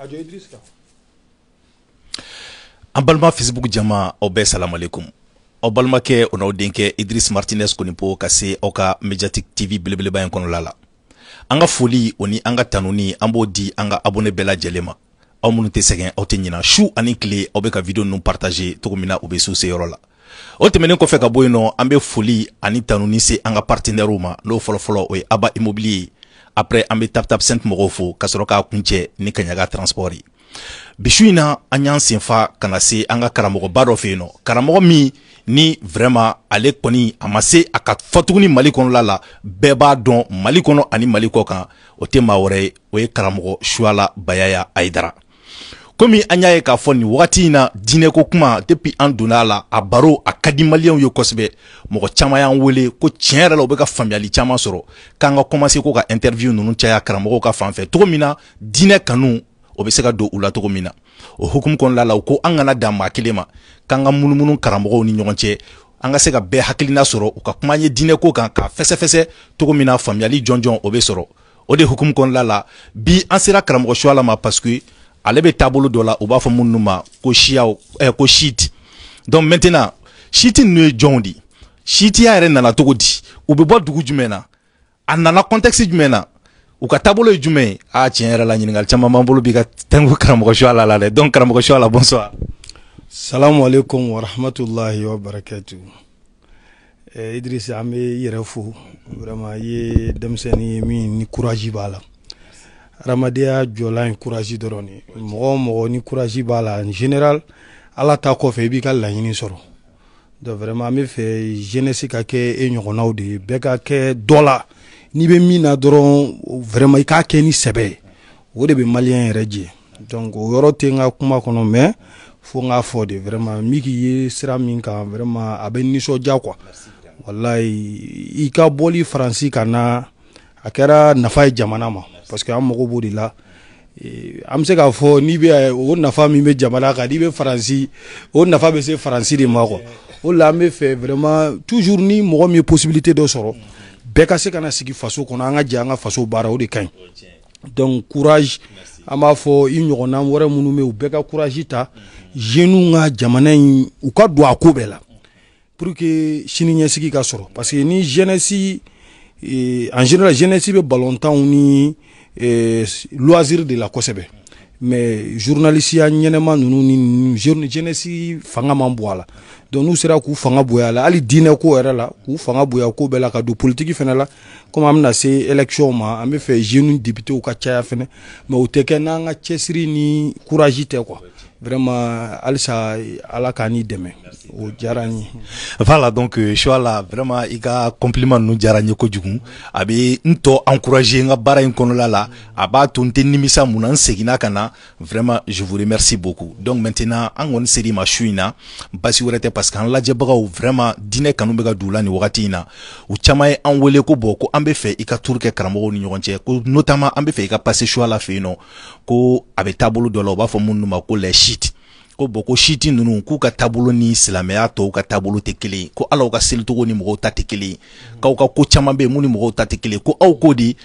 ajo idris kan an balima facebook jama aw bɛɛ salamalekum aw balimakɛ o n'aw denkɛ idris martinez konipo ka se aw ka mediatic tv belebeleba ye kɔnɔla la an ka foli o ni an ka tanuni an b'o di an ka abone bɛɛ lajɛlen ma aw minnu tɛ sɛgɛn aw tɛ ɲina su ani tile aw bɛ ka video ninnu partaje cogo min na u se suseyɔrɔ la o tɛmɛnen kɔfɛ ka bɔ yen nɔ an bɛ foli ani tanuni se an ka partenɛrɛw ma n'o fɔlɔfɔlɔ o ye aba immobilier après an bɛ tap tap sent mɔgɔw fo ka sɔrɔ k'a kun cɛ ni kaɲaga transport ye bisu in na an y'an senfa ka na se an ka karamɔgɔba dɔ fɛ yen nɔ karamɔgɔ min ni vraiment ale kɔni a ma se a ka fɔtuguni mali kɔnɔla la bɛɛ b'a dɔn mali kɔnɔ ani mali kɔ kan o tɛ maa wɛrɛ ye o ye karamɔgɔ suyala bayaya ayidara komi an y'a ye k'a fɔ nin wagati in na diinɛko kuma depi an donna a la a baro a ka di maliyɛnw ye kosɛbɛ mɔgɔ caaman y'an wele ko tiɲɛ yɛrɛ la u be ka faamuyali caaman sɔrɔ k'an ka kɔmase ko ka ɛntɛrviw nunu caya karamɔgɔw ka fan fɛ cogo min na diinɛ kanu o be se ka don u la cogo min na o hukumu kɔnɔla la u ko an kana dan maa kelen ma k'an ka munumunu karamɔgɔw ni ɲɔgɔn cɛ an ka se ka bɛɛ hakilina sɔrɔ u ka kuma ye diinɛ ko kan k'a fɛsɛfɛsɛ cogo min na faamuyali jɔnjɔn o be sɔrɔ o de hukumu kɔnɔla la bi an sera karamɔgɔ suya la ma parsike ale be taabolo dɔ la u b'a fɔ minnu ma ko siyaw eh, ko siiti donc maintenant shiti ninnu ye jɔnw de siitiya yɛrɛ nana cogo di u be bɔ dugu jumɛn na a nana contexte jumɛn na u ka taabolo ye jumɛn ye a ah, tiɲɛ yɛrɛ la ɲininkali caman b'an bolo bi ka tɛnku karamɔgɔ suya la la dɛ donc karamɔgɔ suya la bonsoir. salamu aleykum wa rahmatulahi wa barakatu. Eh, idrissa an bɛ i yɛrɛ fo vraiment i ye denmisɛnnin ye min ni courage b'a la. hadamadenya jɔla ye kurazi dɔrɔn de mɔgɔ o mɔgɔ ni kurazi b'a la en général ala ta kɔfɛ i b'i ka laɲini sɔrɔ donc vraiment an bɛ fɛ jeunesse ka kɛ e ɲɔgɔnnaw de ye bɛɛ ka kɛ dɔ la n'i bɛ min na dɔrɔn vraiment i k'a kɛ ni sɛbɛ ye o de bɛ maliyɛn yɛrɛ jɛ donc o yɔrɔ tɛ n ka kuma kɔnɔ mais fo n k'a fɔ de vraiment min k'i ye sira min kan vraiment a bɛ nisɔndiya quoi walayi i ka bɔli faransi ka na. a kɛra nafa ye jamana ma parce que an mago b'o de la an be se k'a fɔ n'i bɛ o nafa min bɛ jamana kan n'i bɛ faransi o nafa bɛ se faransi de ma kuwa o la an be fɛ vraiment toujours ni mɔgɔ min ye possibilité dɔ sɔrɔ bɛɛ ka se ka na sigi faso kɔnɔ an ka jɛ an ka faso baara o de ka ɲi donc courage an b'a fɔ i ɲɔgɔnna wɛrɛ minnu be u bɛɛ ka courage ta jeunew ka jamana in u ka don a koo bɛɛ la pour que sini ɲɛsigi ka sɔrɔ parce que ni jeunesse en général jeunesse bɛ balontanw ni euh, loisir de la kosɛbɛ mais journalisiya ɲɛnɛma ninnu ni jeunesse fanga man bon a la donc n'u sera k'u fanga bonya a la hali diinɛ ko yɛrɛ la k'u fanga bonya ko bɛɛ la ka don politiki fɛnɛ la komi an bena se élection ma an be fɛ jeune députéw ka caya fɛnɛ mais o tɛ kɛ n'an ka cɛsiri ni kuraji tɛ quoi Vraiment, halisa ala k'a ni dɛmɛ o diyara voilà donc euh, Choguel vraiment i ka compliment ninnu diyara n ye kojugu a bɛ n tɔ encourager n ka baara in la a b'a nimisa mun na n vraiment je vous remercie beaucoup donc maintenant an kɔni ser'i ma basi wɛrɛ tɛ parce que an lajɛbagaw vraiment diinɛ kanu bɛ ka don u la nin wagati in na u caman an ko ni ɲɔgɔn cɛ ko notamment an bɛ fɛ i ka passer fɛ ko a bɛ taabolo dɔ la les shit ko bɔn ko shiti ninnu k'u ka tabulo ni silamɛya tɔw ka tabulo tɛ kelen ko alaw ka selitogo ni mɔgɔw ta tɛ kelen k'aw ka ko caman bɛ yen mun ni mɔgɔw ta tɛ kelen ko aw ko di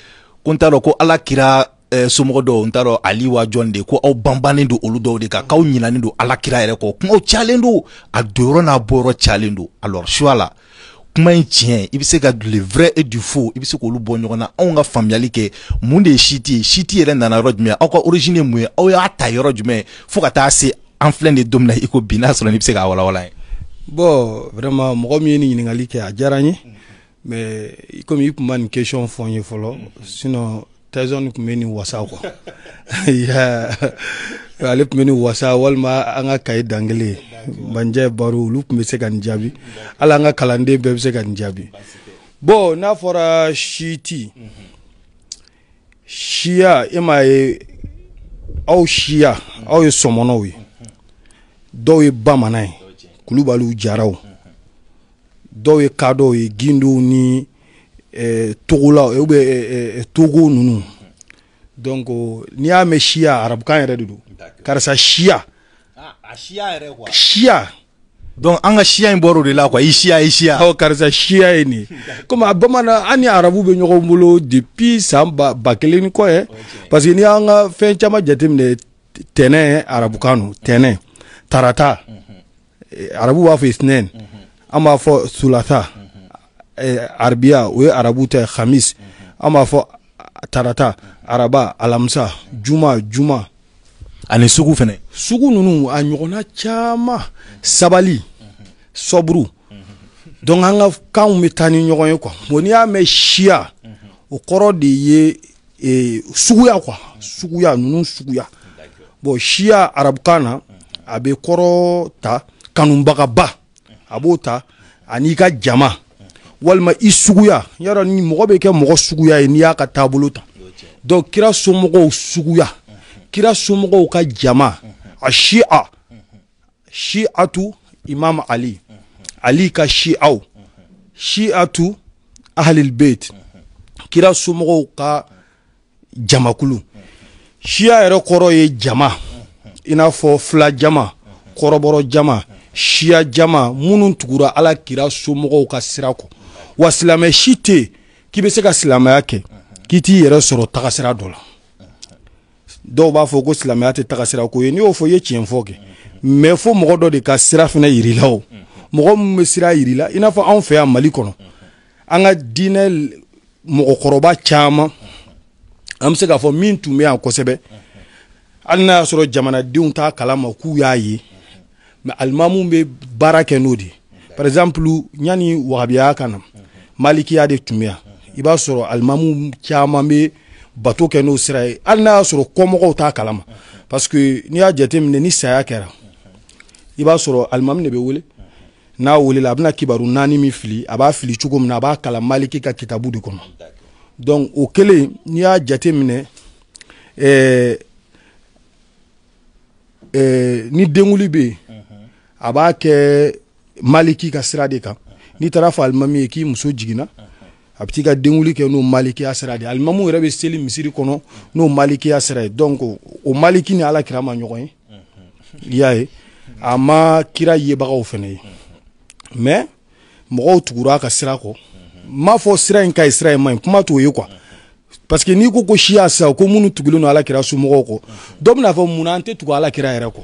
ko n t'a dɔn ko ala kira eh, somɔgɔ dɔw n t'a dɔn ali wa jɔn de ko aw banbannen don olu dɔw de kan k'aw ɲinanen don ala kira yɛrɛ kɔ kumaw cayalen don a donyɔrɔ n'a bɔyɔrɔ cayalen don alors suya la kuma in tiɲɛ i bɛ se ka le vrai et du faux i bɛ se k'olu bɔ ɲɔgɔn na anw ka faamuyali kɛ mun de ye siti ye siti yɛrɛ nana yɔrɔ jumɛn aw ka origine ye mun ye aw y'a ta yɔrɔ jumɛn fo ka taa se an filɛ nin don min na i ko bi n'a sɔrɔ n'i bɛ se k'a walawala ye. bɔn vraiment mɔgɔ min ye nin ɲininkali kɛ a diyara n ye mais komi i tun ma nin question fɔ n ye fɔlɔ sinon Tyson kun bɛ nin wasa kuwa ale tun bɛ nin wasa walima an ka kaye dan kelen manjɛ baro olu tun bɛ se ka nin jaabi hali an ka kalanden bɛɛ bɛ se ka nin jaabi bɔn n'a fɔra siti siya e m'a ye aw siya aw ye sɔmɔnɔw ye dɔw ye bamanan ye kulubaliw jaraw dɔw ye kadɔw ye gindow ni eh, togolaw eh, eh, togo ninnu donc n'i y'a mɛn siya arabukan yɛrɛ de don karisa siya ah, siya donc an ka siya in bɔr'o de la quoi i siya i siya awɔ karisa siya ye nin komi a bamanan an ni arabu bɛ ɲɔgɔn bolo depuis san ba ba kelen ni kɔ ye parce que n'i y'an ka fɛn caman jateminɛ tɛnɛ arabukan don tɛnɛ tarata mhm. arabu b'a fɔ isnɛn mhm. an b'a fɔ sulata mhm. eh, arabiya o ye arabu ta ye hamis an b'a fɔ tarata araba alamisa juma juma ani sugu fɛnɛ sugu nunu a ɲɔgɔnna caaman sabali sɔburu donc an ka kanw be taa ni ɲɔgɔn ye kuwa bon n'i y'a mɛn siya o kɔrɔ de ye e, suguya kuwa suguya nunu suguya bon siya arabukan na a be kɔrɔ ta kanubagaba a b'o ta an'i ka jama walima i suguya yara ni mɔgɔ bɛ kɛ mɔgɔ suguya ye n'i y'a ka taabolo ta donc kira somɔgɔw suguya kira somɔgɔw ka jama a shi'a shi'atu imam ali ali ka shi'aw shi'atu ahlil bait kira somɔgɔw ka jamakulu shiya yɛrɛ kɔrɔ ye jama i n'a fɔ fila jama kɔrɔbɔrɔ jama shiya jama minnu tugura ala kira somɔgɔw ka sira kɔ wa silamɛ si tɛ k'i bɛ se ka silamɛya kɛ k'i t'i yɛrɛ sɔrɔ tagasira dɔ la dɔw b'a fɔ ko silamɛya tɛ tagasira ko ye n'i y'o fɔ i ye tiɲɛ fɔ kɛ mɛ fo mɔgɔ dɔ de ka sira fana yir'i la o mɔgɔ min bɛ sira yir'i la i n'a fɔ anw fɛ yan mali kɔnɔ an ka diinɛ mɔgɔkɔrɔba caman an bɛ se k'a fɔ min tun bɛ yan kosɛbɛ hali n'a y'a sɔrɔ jamanadenw t'a kalama k'u y'a ye mɛ alimamu bɛ baara kɛ n'o de ye par exemple ɲani wahabiya ka na malikiya de tun bɛ yan i b'a sɔrɔ alimamu caman bɛ bato kɛ n'o sira ye hali n'a y'a sɔrɔ kɔmɔgɔw t'a kalama parce que n'i y'a jateminɛ ni saya kɛra i b'a sɔrɔ alimami de bɛ wele n'a welela a bɛna kibaru naani min fili a b'a fili cogo min na a b'a kalan maliki ka kitabu de kɔnɔ donc o kɛlen n'i y'a jateminɛ ɛɛ eh, ɛɛ eh, ni denkundi bɛ yen a b'a kɛ. maliki ka sira de kan n'i taara fɔ alimami ye k'i muso jiginna a bɛ t'i ka denwuli kɛ n'o malikiya sira de ye alimamiw yɛrɛ bɛ seli misiri kɔnɔ n'o malikiya sira ye donc o maliki ni alakira ma ɲɔgɔn ye i y'a ye a ma kira yebagaw fɛnɛ ye mais mɔgɔw tugura a ka sira kɔ n m'a fɔ sira in ka ɲi sira in man ɲi kuma t'o ye quoi parce que n'i ko ko siya sisan ko minnu tugulen don alakira somɔgɔw kɔ dɔ bɛna fɔ munna an tɛ tugu alakira yɛrɛ kɔ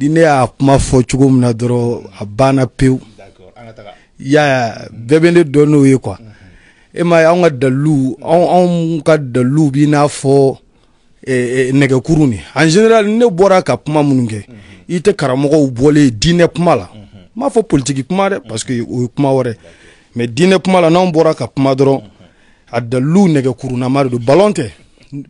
ni ne y'a kuma fɔ cogo min na dɔrɔn a banna pewu ya bɛɛ bɛ ne dɔn n'o ye kuwa e ma ye anw ka dalilu anw ka dalilu b'i n'a fɔ e, e, nɛgɛkuru ni en général ne bɔra ka kuma minnu kɛ i tɛ karamɔgɔw bɔlen diinɛ kuma la n m'a fɔ politiki kuma dɛ parce que o ye kuma wɛrɛ mais diinɛ kuma la n'anw bɔra ka kuma dɔrɔn a dalilu nɛgɛkurunama de don ballon tɛ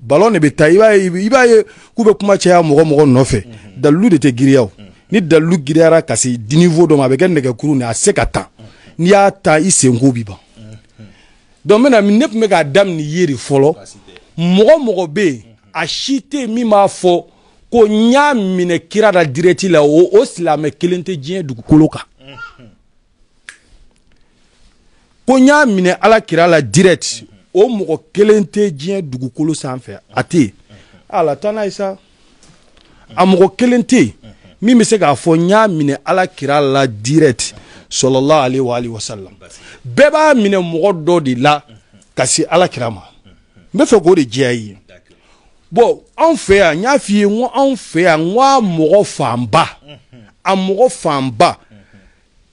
ballon de bɛ ta i b'a ye i b'a ye k'u bɛ kuma caya mɔgɔ mɔgɔ nɔfɛ dalilu de tɛ giriya o ni dalilu giriyara ka se di niveau dɔ ma a bɛ kɛ nɛgɛkuru de a tɛ se ka tan n'i y'a ta i senko bi ban donc n bɛ na min ne tun bɛ k'a daminɛ ye de fɔlɔ mɔgɔ mɔgɔ bɛ yen a si tɛ yen min b'a fɔ ko n y'a minɛ kira la direct la o o silamɛ kelen tɛ diɲɛ dugukolo kan ko n y'a minɛ ala kira la direct o mɔgɔ kelen tɛ diɲɛ dugukolo sanfɛ a tɛ yen ala taa n'a ye sa a mɔgɔ kelen tɛ yen min bɛ se k'a fɔ n y'a minɛ ala kira la direct sɔlɔlɔ ale wa ale wasalam bɛɛ b'a minɛ mɔgɔ dɔ de la ka se ala kira ma n bɛ fɛ k'o de jɛya i ye bɔn anw fɛ yan n y'a f'i ye n ko anw fɛ yan n ko a mɔgɔ fanba a mɔgɔ fanba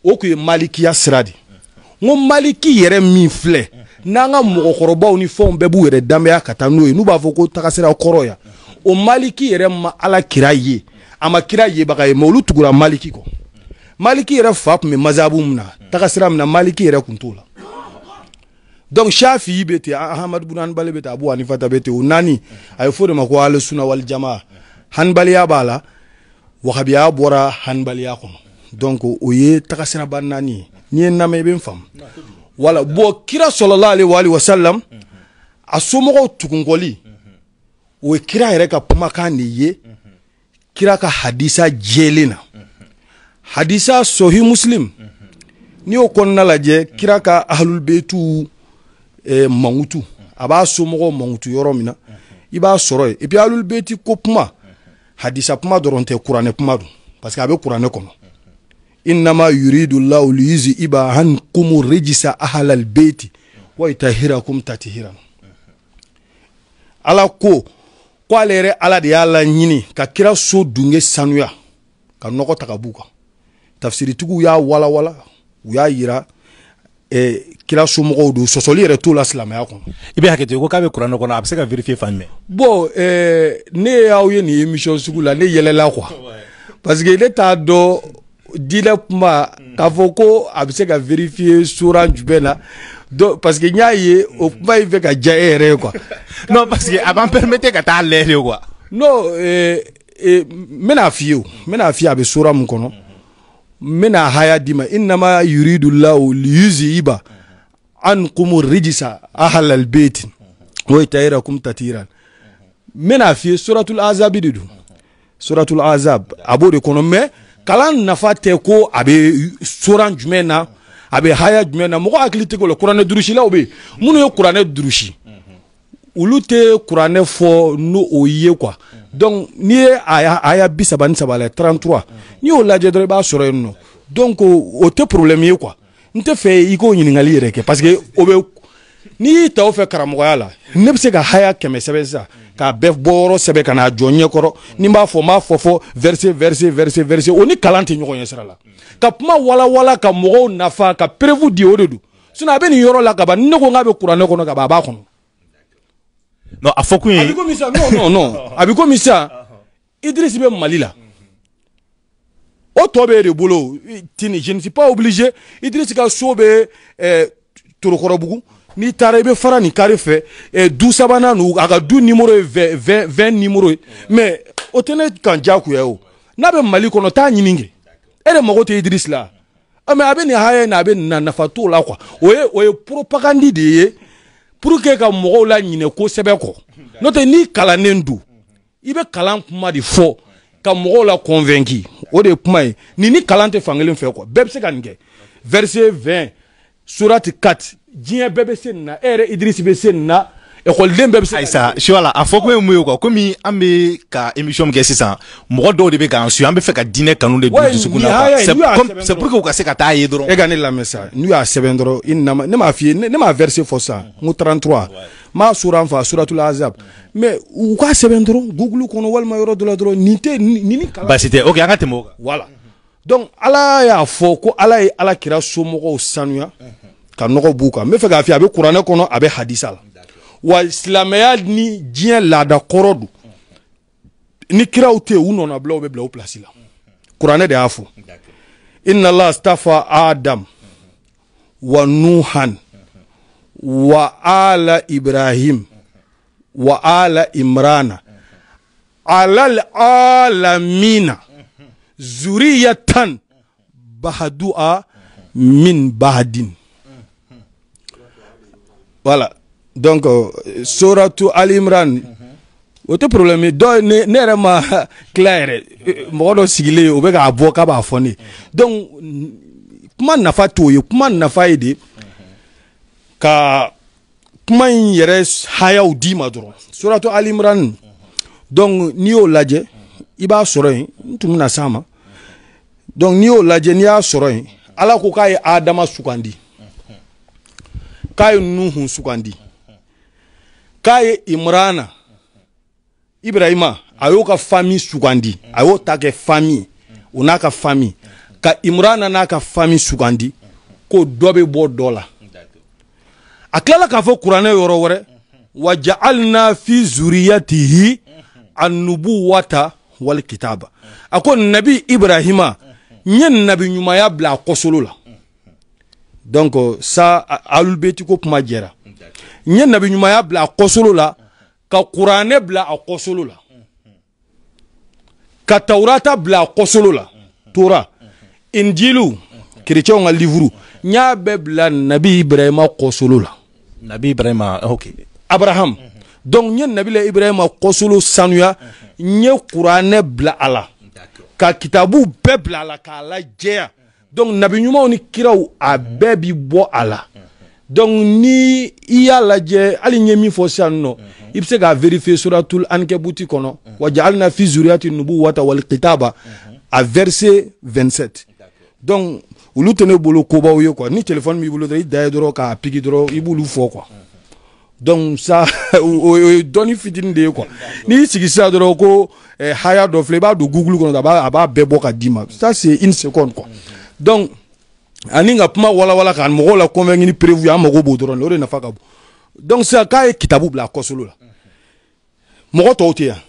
o tun ye malikiya sira de ye n ko maliki yɛrɛ min filɛ. n'an ka mɔgɔkɔrɔbaw ni fɛnw bɛɛ b'u yɛrɛ danbeya ka taa n'o ye n'u b'a fɔ ko tagasira kɔrɔ yan o maliki yɛrɛ ma ala kira ye a ma kira yebaga ye ma olu tugura maliki kɔ maliki yɛrɛ fa tun bɛ mazabu min na tagasira min na maliki yɛrɛ kun t'o la donc shafi'i bɛ ten ahamadu bun hanbali bɛ ten abu hanifa ta bɛ ten o naani a ye fɔ o de ma ko ale suna wali jama hanbaliya b'a la wahabiya bɔra hanbaliya kɔnɔ donc o ye tagasiraba naani ye n'i ye n lamɛn i bɛ n faamu wala bo kira sallallahu ale wa alihi wasalam mhm. a somɔgɔw tugunkɔli mhm. o ye kira yɛrɛ ka kumakan de ye mhm. kira ka hadisa jɛlen na hadisa sohi muslim n'i y'o kɔnɔna lajɛ kira ka ahlulbetu eh, mankutu a b'a somɔgɔw mankutu yɔrɔ min na i b'a sɔrɔ yen et puis ahlulbeti ko kuma hadisa kuma dɔrɔn tɛ kuranɛ kuma don parce que a be kuranɛ kɔnɔ innama yuridu llahu liyuzi iba ankum rijisa ahla lbeiti waitahirakum tatihiran ala ko ko ale yɛrɛ ala de y'a laɲini ka kira so dunge sanuya ka nɔgɔ taga b'u kan tafsiritigiw y'a walawala u y'a yira eh, kira somɔgɔw do sɔsɔli yɛrɛ t'o la silamaya kɔnɔ i be hakɛto ko k'a be kuranɛ kɔnɔ a be se ka vérifier fan jumɛn bon eh, ne y'aw ye nin émission sugu la ne yɛlɛla quoi parce que ne t'a dɔn diinɛ kuma mm. k'a fɔ ko a bɛ se ka vérifier suran jumɛn na donc parce que n y'a ye o mm. kuma in fɛ ka diya e yɛrɛ ye quoi. non parce que a b'an permettre ka taa lɛ de quoi. non eh, eh, n bɛna f'i ye o n bɛna f'i ye a bɛ sura min kɔnɔ n bɛna haya d'i ma inama yuridu lahu liyuzi iba an kumu rijisa ahalal beti o ye tayira kum tatira n bɛna f'i ye suratul azab de don suratul azab a b'o de kɔnɔ mais. kalan nafa tɛ ko a bɛ soran jumɛn na a bɛ haya jumɛn na mɔgɔ hakili tɛ k'o la kuranɛ durusilaw bɛ yen minnu ye kuranɛ durusi olu tɛ kuranɛ fɔ n'o o ye kuwa donc n'i ye aya aya bi saba ni saba la trente trois n'i y'o lajɛ dɔrɔn i b'a sɔrɔ yen nɔ donc o tɛ problème ye kuwa n tɛ fɛ i k'o ɲininkali yɛrɛ kɛ parce que o bɛ n'i y'i ta o fɛ karamɔgɔya la ne bɛ se ka haya kɛmɛ sɛbɛn sisan k'a bɛɛ bɔyɔrɔ sɛbɛn ka n'a jɔ ɲɛkɔrɔ ni n b'a fɔ n b'a fɔ fɔ verse verse verse verse o ni kalan tɛ ɲɔgɔn ɲɛ sira la ka kuma walawala ka mɔgɔw nafa ka perewu di o de don sinɔn a bɛ nin yɔrɔ la kaban ni ne ko n k'a bɛ kuranɛ kɔnɔ kaban a b'a kɔnɔ. non a fɔ kun ye. a bɛ komi sisan non non non a bɛ komi sisan idirisi bɛ mali la. o tɔ bɛ e de bolo tini je ne suis pas obligé idirisi ka so bɛ ɛɛ eh, torokɔrɔbugu. n'i taara i bɛ fara nin kari fɛ eh, du sabanan nu a ka du nimoro ye vingt nimoro ye mais o tɛ ne kan diyagoya o n'a bɛ mali kɔnɔ t'a ɲini kɛ e de mago tɛ idirisi la ah, mais a bɛ nin haya in na a bɛ nin na nafa t'o la quoi o ye o ye propagande de ye pour que ka mɔgɔw la ɲinɛ kosɛbɛ kɔ n'o tɛ n'i kalannen don i bɛ kalan kuma de fɔ ka mɔgɔw la convaincre o de ye kuma ye nin ni kalan tɛ fankelen fɛ quoi bɛɛ bɛ se ka nin kɛ verset 20 sourate 4 diɲɛ bɛɛ bɛ se nin na e yɛrɛ idirisi bɛ se nin na ekɔliden bɛɛ bɛ se ayisa suwala a fɔ kun ye mun ye kuwa komi an bɛ ka émission min kɛ sisan mɔgɔ dɔw de bɛ k'an suit an bɛ fɛ ka diinɛ kanu de don dusukun na c'est pour que u ka se ka taa ye dɔrɔn e ka ne lamɛn sa n'u y'a sɛbɛn dɔrɔn i nama ne m'a f'i ye ne m'a verset fɔ sisan n ko 33 n m'a sura n fa suratul azab mais u k'a sɛbɛn dɔrɔn google kɔnɔ walima yɔrɔ dɔ la dɔrɔn nin tɛ nin ni kalan basi tɛ ok an ka tɛmɛ o kan voilà donc ala y'a fɔ ko ala ye ala somɔgɔw sanuya ka nɔgɔ b'u kan n bɛ fɛ k'a f'i ye a bɛ kuranɛ kɔnɔ a bɛ hadisa la wa silamɛya ni diɲɛ laada kɔrɔ don ni kiraw tɛ yen u nɔnabilaw bɛ bila u pilasi la kuranɛ de y'a fɔ inna allah astafa adam wa nuhan wa ala ibrahim wa ala imrana ala alamina zuriyatan bahdu'a min bahdin voilà donc euh, suratu ali imran o tɛ problème ye dɔ ne ne yɛrɛ ma tila yɛrɛ euh, euh, mɔgɔ dɔ sigilen o bɛ k'a bɔ k'a b'a fɔ ne donc kuma nafa t'o ye kuma nafa ye de ka kuma in yɛrɛ hayaw d'i ma dɔrɔn suratu ali imran donc n'i y'o lajɛ i b'a sɔrɔ yen n tun bɛna s'a ma donc n'i y'o lajɛ n'i y'a sɔrɔ yen ala ko k'a ye adama sugandi kai ye nuhun sugandi ye imrana ibrahima a ka fami sugandi a y'o ta kɛ fami o n'a ka fami ka imrana n'a ka fami sugandi ko dobe bo bɔ dɔ la a k'a fo qur'ana yoro wore waja'alna fi zuriyatihi an-nubuwata wal kitaba a ko nabi ibrahima nyen ye nabi nyuma bila a kosolo la donc sa euh, alubeti ko kuma jɛra n ye nabiɲumanya bila a kɔsolo la ka kuranɛ bila a kɔsolo la ka taurata bila a kɔsolo la tora injilu kerecɛnw ka livuru n y'a bɛɛ bila nabi ibrahima kɔsolo la nabi ibrahima ok abraham mhm. donc n ye nabila ibrahima kɔsolo sanuya mhm. n ye kuranɛ bila a la ka kitabu bɛɛ bila a la k'a lajɛya donc nabi ɲumanw ni kiraw a bɛɛ bi bɔ a la donc ni i y'a lajɛ hali n ye min fɔ sisan nɔ i bɛ se k'a vérifier suratul ankebuti kɔnɔ wa jaalina fi zuriyati nubu wata wali kitaba a verset 27 donc olu tɛ ne bolo kobaw ye quoi ni téléphone b'i bolo dɔrɔn i da ye dɔrɔn k'a pigi dɔrɔn i b'olu fɔ quoi donc ça o ye dɔnni fitinin de ye quoi n'i sigi sisan dɔrɔn ko eh, haya dɔ filɛ i b'a don google kɔnɔ a b'a bɛɛ bɔ ka d'i ma ça c'est une seconde quoi. Mm -hmm. donc ani ka kuma walawala ka mɔgɔw la convaincre ni preuve an mago b'o dɔrɔn de o de nafa ka bon donc sisan k'a ye kitabu bila a kɔsolo la mɔgɔ tɔw tɛ yan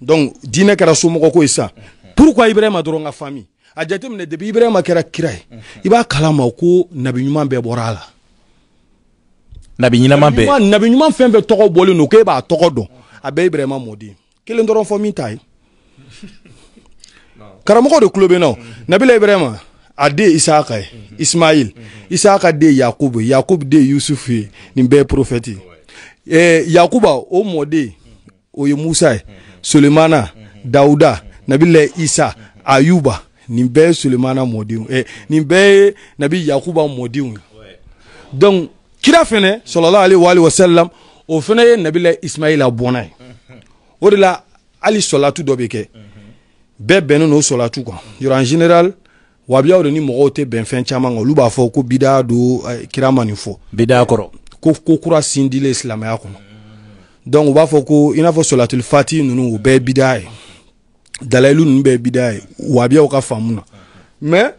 donc diinɛ kɛra somɔgɔ ko ye sisan pourquoi ibrahima dɔrɔn ka famille a jateminɛ depuis ibrahima kɛra kira ye i b'a kalama ko nabi ɲuman bɛɛ bɔra a la nabi ɲuman bɛɛ nabi ɲuman fɛn fɛn tɔgɔ bɔlen don k'e b'a tɔgɔ dɔn a bɛɛ ibrahima mɔden kelen dɔrɔn fɔ min t'a ye karamɔgɔ de tulo bɛ na o nabila ibrahima a den isaka ye ismail isaka den yakubu yakubu den yusufu ye nin bɛɛ ye profɛti eh, yakuba o mɔden o ye musa ye solemana dawuda nabila isa ayuba nin bɛɛ ye solemana mɔdenw eh, nin bɛɛ ye nabi yakuba mɔdenw ye donc kira fɛnɛ sɔlɔlɔ ale wa wasalam o fɛnɛ ye nabila ismaila bɔnna ye o de la hali sɔlatu dɔ bɛ kɛ bɛɛ bɛnnen no sɔlatu kan yɔrɔ en général wabiyaw de ni mɔgɔw tɛ bɛn fɛn caman kan olu b'a fɔ ko bida do kira ma nin fɔ bida kɔrɔ ko ko kura sindile silamɛya kɔnɔ donc u b'a fɔ ko i n'a fɔ solatul fati ninnu o bɛɛ ye bida ye dalayilu ninnu bɛɛ ye bida ye wabiyaw ka faamu na mais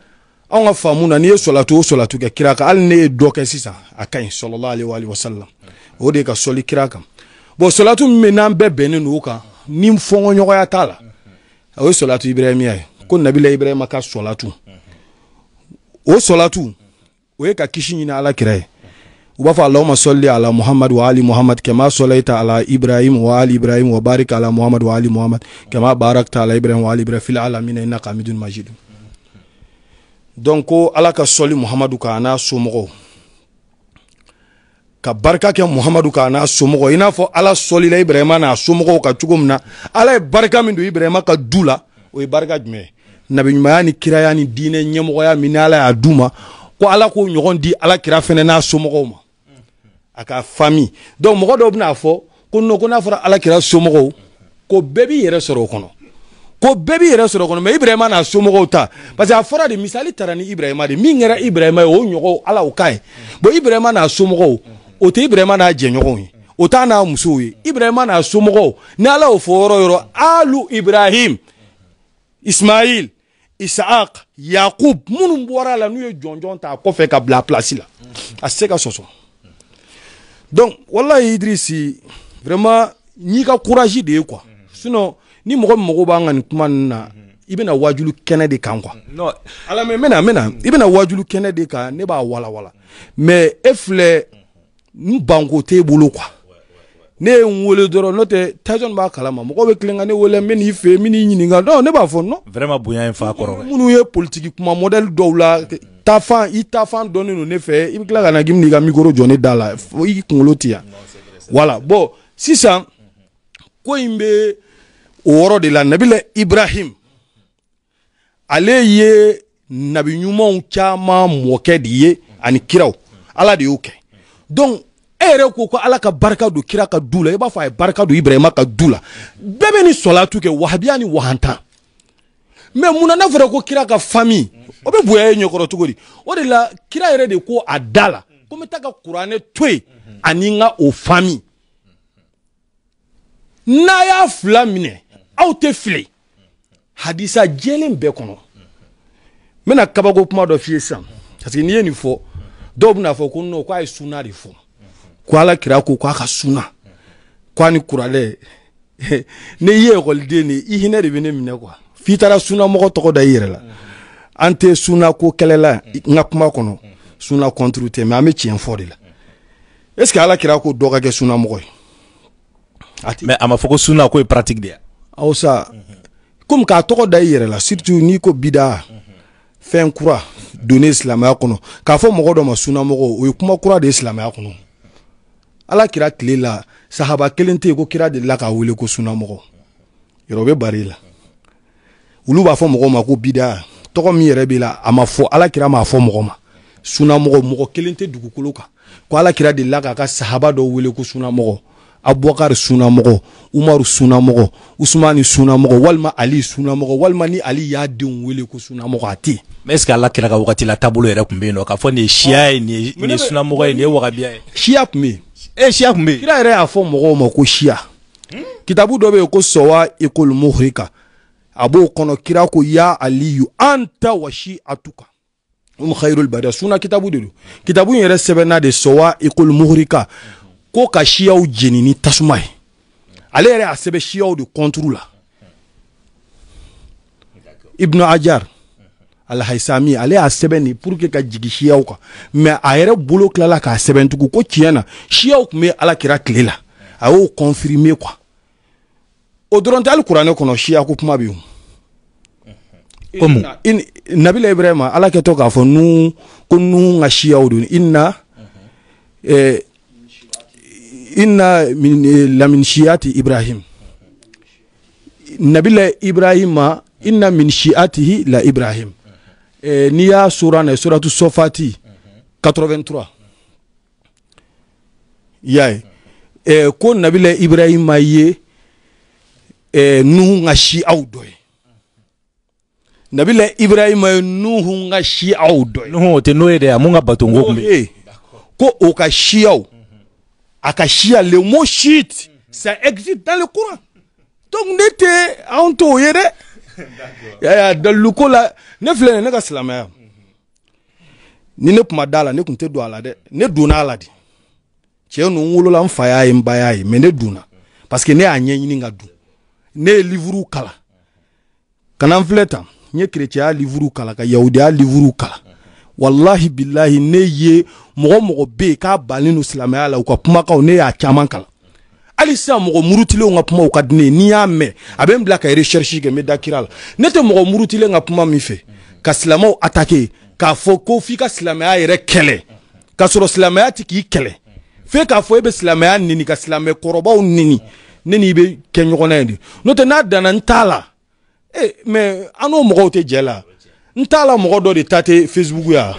anw ka faamu na n'i ye solatu o solatu kɛ kira kan hali ne ye dɔ kɛ sisan a ka ɲi sɔlɔlɔ ale wa salam o de ka sɔli kira kan bon solatu min bɛ n'an bɛɛ bɛnnen don o kan ni fɔnkɔɲɔgɔnya t'a la o ye solatu ibrahimiya ye ko nabila ibrahima ka solatu o solatu o ye ka kisi ɲini ala kira ye u b'a fɔ alahuma sɔli ala muhamad wa ali muhamad kɛma sɔlaita ala ibrahim wa ali ibrahim wa barik ala muhamad wa ali muhamad kɛma barakta ala ibrahim wa ali ibrahim fil alamina ina kamidun majidu donc ko ala ka sɔli muhamadu kan a n'a ka barika kɛ muhamadu kan n'a somɔgɔ i n'a fɔ ala sɔlila ibrahima n'a somɔgɔw ka cogo min ala ye barika min don ibrahima ka du la o ye barika jumɛn nabiɲumaya ni kiraya ni diinɛ ɲɛmɔgɔya min ni ala y'a d'u ma ko ala k'o ɲɔgɔn di ala kira fɛnɛ n'a somɔgɔw ma a ka fami donc mɔgɔ dɔw bena fɔ ko non ko n'a fɔra ala kira somɔgɔw ko bɛɛ b'i yɛrɛ sɔrɔ o kɔnɔ ko bɛɛ b'i yɛrɛ sɔrɔ kɔnɔ mɛ ibrahima n'a somɔgɔw ta parce que a fɔra de misali tara ni ibrahima de min kɛra ibrahima ye o ɲɔgɔn ala o ka ye bon ibrahima n'a somɔgɔw o tɛ ibrahima n'a jɛɲɔgɔnw ye o t'a n'a musow ye ibrahima n'a somɔgɔw ni ala y'o fɔ yɔrɔ yɔrɔ alu ibrahim ismail isaak yakub minnu bɔra la n'u ye jɔnjɔn ta a kɔfɛ ka bila a pilasi la a tɛ se ka sɔsɔ donc walayi idirisi vraiment n'i ka courage de ye quoi sinon ni mɔgɔ min mago b'an ka nin kuma ninnu na i bɛna wajulu kɛnɛ de kan quoi non ala mɛ n bɛna n bɛna i bɛna wajulu kɛnɛ de kan ne b'a walawala mais e filɛ n banko t'e bolo quoi ne ye n wele dɔrɔn n'o tɛ tajon b'a kalama mɔgɔw bɛ tilen ka ne wele n bɛ n'i fɛ n bɛ n'i ɲininka non ne b'a fɔ non. vraiment bonya in fa kɔrɔ. minnu ye politiki kuma modèle dɔw la taafan i taafan dɔnnen don ne fɛ i bɛ tila ka na k'i bɛ n'i ka micro jɔ ne da la fo i kunkolo ti yan voilà bon sisan ko in bɛ o yɔrɔ de la nabila ibrahim ale ye nabi ɲumanw caman mɔkɛ de ye ani kiraw ala de y'o kɛ donc e yɛrɛ ko ko ala ka barika don kira ka du la i b'a fɔ a ye barika don ibrahima ka du la bɛɛ bɛ ni sɔlatu kɛ wahabiya ni wahantan mɛ munna n'a fɔra ko kira ka fami o bɛ bonya e ɲɛkɔrɔ cogo di o de la kira yɛrɛ de ko a da la ko n bɛ taa ka kuranɛ to yen ani n ka o fami n'a y'a fila minɛ aw tɛ fili hadisa jɛlen bɛɛ kɔnɔ n bɛna kabako kuma dɔ f'i ye sisan parce que n'i ye nin fɔ dɔw bɛna fɔ ko non k'a ye suna de fɔ. ko ala kira ko e k'a ka suna k'a ni kuralɛ ne i ye ekɔliden ne i hinɛ de bɛ ne minɛ kuwa f'i taara sunamɔgɔ tɔgɔ da i yɛrɛ la an tɛ suna ko kɛlɛla n ka kuma kɔnɔ suna kɔntiri tɛ mɛ an bɛ tiɲɛ fɔ de la est ce que ala kira ko dɔ ka kɛ sunamɔgɔ ye. mɛ a ma fɔ ko suna ko ye pratique de ye. aw sa komi k'a tɔgɔ da i yɛrɛ la surtout n'i ko bida fɛn kura donnen silamɛya kɔnɔ k'a fɔ mɔgɔ dɔ ma suna sunamɔgɔ o ye kuma kura de ye silamɛya kɔnɔ. ala kira tile la sahaba kelen tɛ yen ko kira delila k'a wele ko sunamɔgɔ yɔrɔ bɛ bari la olu b'a fɔ mɔgɔw ma ko bida tɔgɔ min yɛrɛ b'i la a ma fɔ ala kira m'a fɔ mɔgɔ ma sunamɔgɔ mɔgɔ kelen tɛ dugukolo kan ko ala kira delila k'a ka sahaba dɔ wele ko sunamɔgɔ abubakari sunamɔgɔ umaru sunamɔgɔ usumani sunamɔgɔ walima ali sunamɔgɔ walima ni ali y'a denw wele ko sunamɔgɔ a tɛ mɛ est ce que ala kira ka wagati la taabolo yɛrɛ tun bɛ yen nɔ k'a fɔ nin ye siya ye nin ye sunamɔgɔ ye nin ye wagabiya ye siya tun bɛ yen e eh, siya kun bɛ yen. kira yɛrɛ y'a fɔ mɔgɔw ma ko siya kitabu dɔ bɛ yen ko sɔwa ekoli muhrika a b'o kɔnɔ kira ko ya aliyu an ta wa si a tu kan um khayirul bariya suna kitabu de do kitabu in yɛrɛ sɛbɛnna de sɔwa ekoli muhrika ko ka siyaw jeni ni tasuma ye ale yɛrɛ y'a sɛbɛn siyaw de kɔnturu la ibnu ajar alhaisami ale a sɛbɛn nin pour que ka jigi siyaw kan mɛ a yɛrɛ bolo tilala k'a sɛbɛn tugun ko tiɲɛ na siyaw tun be ala kira tile la a y'o confirme kuwa o dɔrɔn tɛ hali kuranɛ kɔnɔ siya ko kuma be komu nabila ibrahima ala kɛtɔ k'a fɔ nu ko nu ka siyaw don inna eh, inna min, eh, lamin siyati ibrahim nabila ibrahima inna min shi'atihi la ibrahim eh, n'i y'a suranɛ suratu sofati 83 y'a ye eh, ko nabila ibrahima ye eh, nuhu ka si aw dɔ ye nabila ibrahima ye nuhu ka si aw dɔ ye nuhu o tɛ n'o ye dɛ a mun ka batongo kun bɛ ko o ka siyaw a ka siya le mot shit ça existe dans le courant donc ne tɛ anw t'o ye dɛ daluko la ne filɛ ne ka silamɛya ni ne kuma da la ne tun tɛ don a la dɛ ne donna a la de cɛ ninnu wolola n fa y'a ye n ba y'a ye mɛ ne donna parce ne y'a ɲɛɲini ka dun ne ye livuru kala kana n filɛ tan n ye kerecɛya livuru kala ka yahudiya livuru kala walahi bilahi ne ye mɔgɔ mɔgɔ bɛ yen k'a bannen don la u ka kumakaw ne y'a caman kala hali sisan mɔgɔ murutilenw ka kumaw ka di ne ye n'i y'a mɛn a bɛ n bila ka recherche kɛ n bɛ da kira la ne tɛ mɔgɔ murutilen ka kuma min fɛ ka silamɛw attaquer k'a fɔ ko f'i ka silamɛya yɛrɛ kɛlɛ k'a sɔrɔ silamɛya tɛ k'i kɛlɛ f'e k'a fɔ e bɛ silamɛya neni ka silamɛ e kɔrɔbaw neni ne n'i bɛ kɛ ɲɔgɔn na yen de n'o tɛ n'a danna n t'a la eh, e mɛ an n'o mɔgɔw tɛ jɛ la n t'a la mɔgɔ dɔ de ta tɛ facebook ya.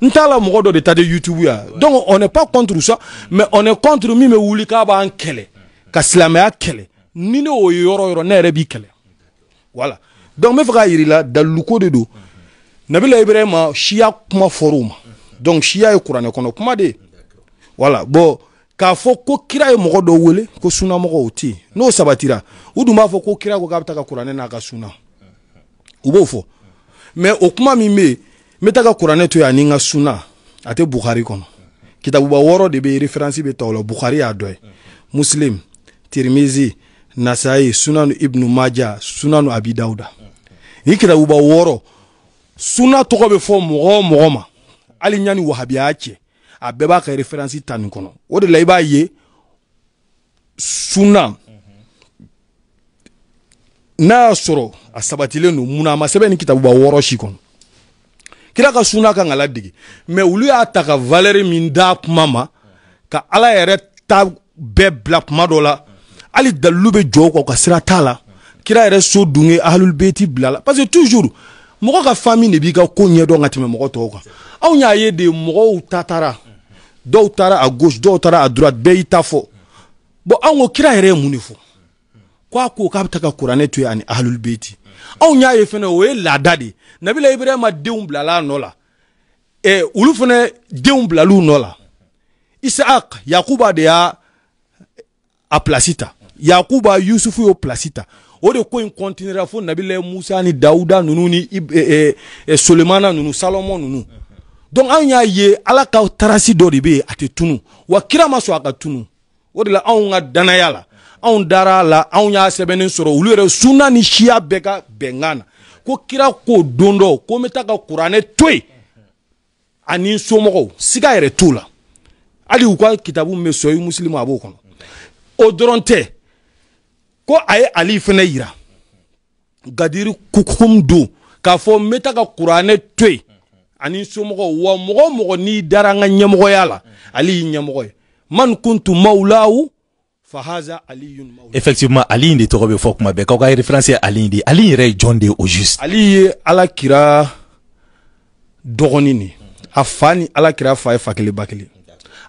n t'a la mɔgɔ dɔ de ta de youtube ya donc on n'est pas contre ça mais on est contre min bɛ wuli k'a b'an kɛlɛ ka silamɛya kɛlɛ ni ne o ye yɔrɔ yɔrɔ ne yɛrɛ b'i kɛlɛ voilà donc n bɛ fɛ k'a yir'i la daluko de don nabila ibrahima siya kuma fɔr'u ma donc siya ye kuranɛ kɔnɔ kuma de ye voilà bon k'a fɔ ko kira ye mɔgɔ dɔ wele ko sunamɔgɔw tɛ yen n'o sabatira u dun b'a fɔ ko kira ko k'a bɛ taa ka kuranɛ n'a ka suna u b'o fɔ mais o kuma min bɛ yen n bɛ taga kuranɛ e to yen ani n ka suna a tɛ bukari kɔnɔ kitabuba wɔɔrɔ de be referansi be ta bukhari y'a dɔ ye muslim tirimizi nasayi sunanu ibnu maja sunanu abi dawuda ni kitabuba wɔɔrɔ suna tɔgɔ bɛ fɔ mɔgɔ o mɔgɔ ma hali ɲani wahabiya cɛ a bɛɛ b'a ka referansi ta nin kɔnɔ o de la i b'a ye suna n'a y'a sɔrɔ a sabatilen don munna a ma sɛbɛn ni kitabuba wɔɔrɔ si kɔnɔ kira ka suna kan ka ladege mɛ olu y'a ta ka valɛri min d'a kuma ma ka ala yɛrɛ ta bɛɛ bila kuma dɔ la hali dalilu bɛ jɔ u kɔ ka sira t'a la kira yɛrɛ so dunge ahlulbeti bila la parce que toujours mɔgɔ ka fami de b'i ka ko ɲɛdɔn ka tɛmɛ mɔgɔ tɔw kan anw y'a ye de mɔgɔw ta taara dɔw taara a gauche dɔw taara a droite bɛɛ y'i ta fɔ bon anw ko kira yɛrɛ ye mun de fɔ ko a ko k'a bɛ ta ka kuranɛ to yen ani ahlulbeti anw y'a ye fɛnɛ o ye laada de nabila ibrahima denw bilala a nɔ la eh, olu fɛnɛ denw bilal'u nɔ la isaak yakuba de y'a a pilasi ta yakuba yusufu y'o pilasi ta o de ko in kɔntinera fo nabila musa ni dawuda nunu ni eh, eh, solemana nunu salɔmɔ nunu donc anw y'a ye ala ka tarasi dɔ de be yen a tɛ tunu wa kira ma sɔn a ka tunu o de la anw ka danaya la anw dar'a la anw y'a sɛbɛnni sɔrɔ olu yɛrɛ sunna ni siya bɛɛ ka bɛnkan na ko kira ko don dɔ ko n bɛ taa ka kuranɛ to yen ani n somɔgɔw siga yɛrɛ t'o la hali u ka kitabu min bɛ sɔyi musilimu a b'o kɔnɔ o dɔrɔn tɛ ko a ye ali fɛnɛ yira gadiri kukum don k'a fɔ n bɛ taa ka kuranɛ to yen ani n somɔgɔw wa mɔgɔ o mɔgɔ n'i dara n ka ɲɛmɔgɔya la ale y'i ɲɛmɔgɔ ye man kuntu mawlaahu effectivement ali in de tɔgɔ bɛ fɔ kuma bɛɛ k'aw ka référence ye ali in de ye ali in yɛrɛ ye jɔn de ye au juste. ali ye alakira dɔgɔnin de ye a fa ni alakira fa ye fa kelen ba kelen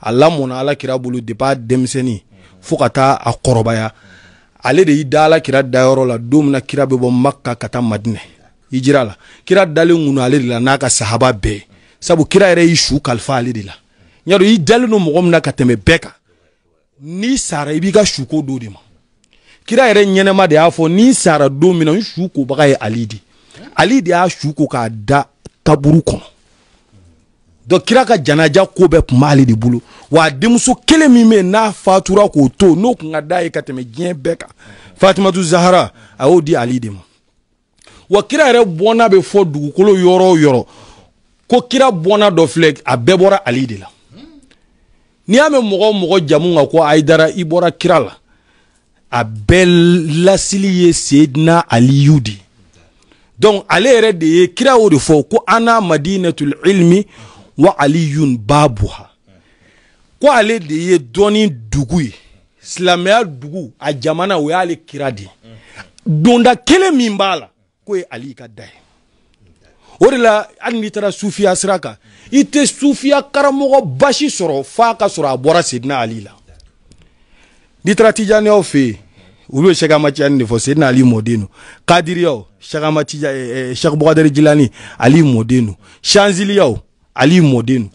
a lamɔna alakira bolo depuis a denmisɛnnin fo ka taa a kɔrɔbaya ale de y'i da alakira dayɔrɔ la don min na kira bɛ bɔ makka ka taa madinɛ i jira la kira dalen kun ale de la n'a ka sahaba bɛɛ sabu kira yɛrɛ y'i su kalifa ale de la ɲadɔ i dalen don mɔgɔ min na ka tɛmɛ bɛɛ kan n'i sara i b'i ka su do de ma kira yɛrɛ ɲɛnɛma de y'a fɔ n'i sara don min na n su kobaga ye ali de ali de y'a su ko k'a da kaburu kɔnɔ dɔn kira ka janaja ko bɛɛ kun b'ale de bolo wa denmuso kelen min bɛ yen n'a fatura k'o to n'o kun ka d'a ye ka tɛmɛ diɲɛ bɛɛ kan fatumatu zahara a y'o di ali de ma wa kira yɛrɛ bɔnna bɛ fɔ dugukolo yɔrɔ o yɔrɔ ko kira bɔnna dɔ filɛ a bɛɛ bɔra ali de la n'i y'a mɛn mɔgɔ o mɔgɔ jamu kan ko ayidara i bɔra kira la a bɛɛ lasili ye seyidina aliyu de donc ale yɛrɛ de ye kira y'o de fɔ ko ana madinatul ilmi wa aliyun babuha ko ale de ye dɔɔni dugu ye silamɛya dugu a jamana o y'ale kira de ye donda kelen min b'a la k'o ye ali ka da ye o de la hali n'i taara sufiya sira kan i tɛ sufiya karamɔgɔ basi sɔrɔ f'a ka sɔrɔ a bɔra sedina ali la n'i taara tijaniyaw fɛ yen olu ye sɛkamatijani de fɔ sedina ali mɔden do kadiriyaw sɛkamatija ɛɛ eh, sɛkubakadɛri eh, jilani ali mɔden do sanziliyaw ali mɔden do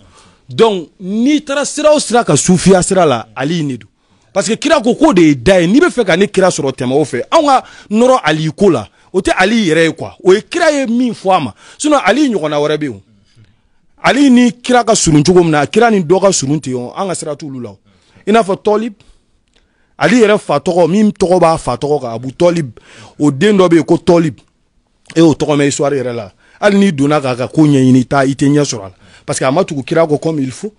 donc n'i taara sira o sira ka sufiya sira la ali in de do parce que kira ko k'o de ye da ye n'i bɛ fɛ ka ne kira sɔrɔ tɛmɛ o fɛ anw ka nɔrɔ ali ko la o tɛ ali yɛrɛ ye quoi o ye kira ye min fɔ a ma sinon ali ɲɔgɔnna wɛrɛ bɛ yen o. ale ni kira ka surun cogo min na kira ni dɔ ka surun ten an ka sira t'olu la i n'a fɔ tɔlib ale yɛrɛ fa tɔgɔ min tɔgɔ b'a fa tɔgɔ kan abu tɔlib o den dɔ bɛ yen ko tɔlib e y'o tɔgɔ mɛn histoire yɛrɛ la hali n'i donna k'a ka ko ɲɛɲini i t'a i tɛ ɲɛ sɔrɔ a la parce que a ma tugu kira kɔ comme il faut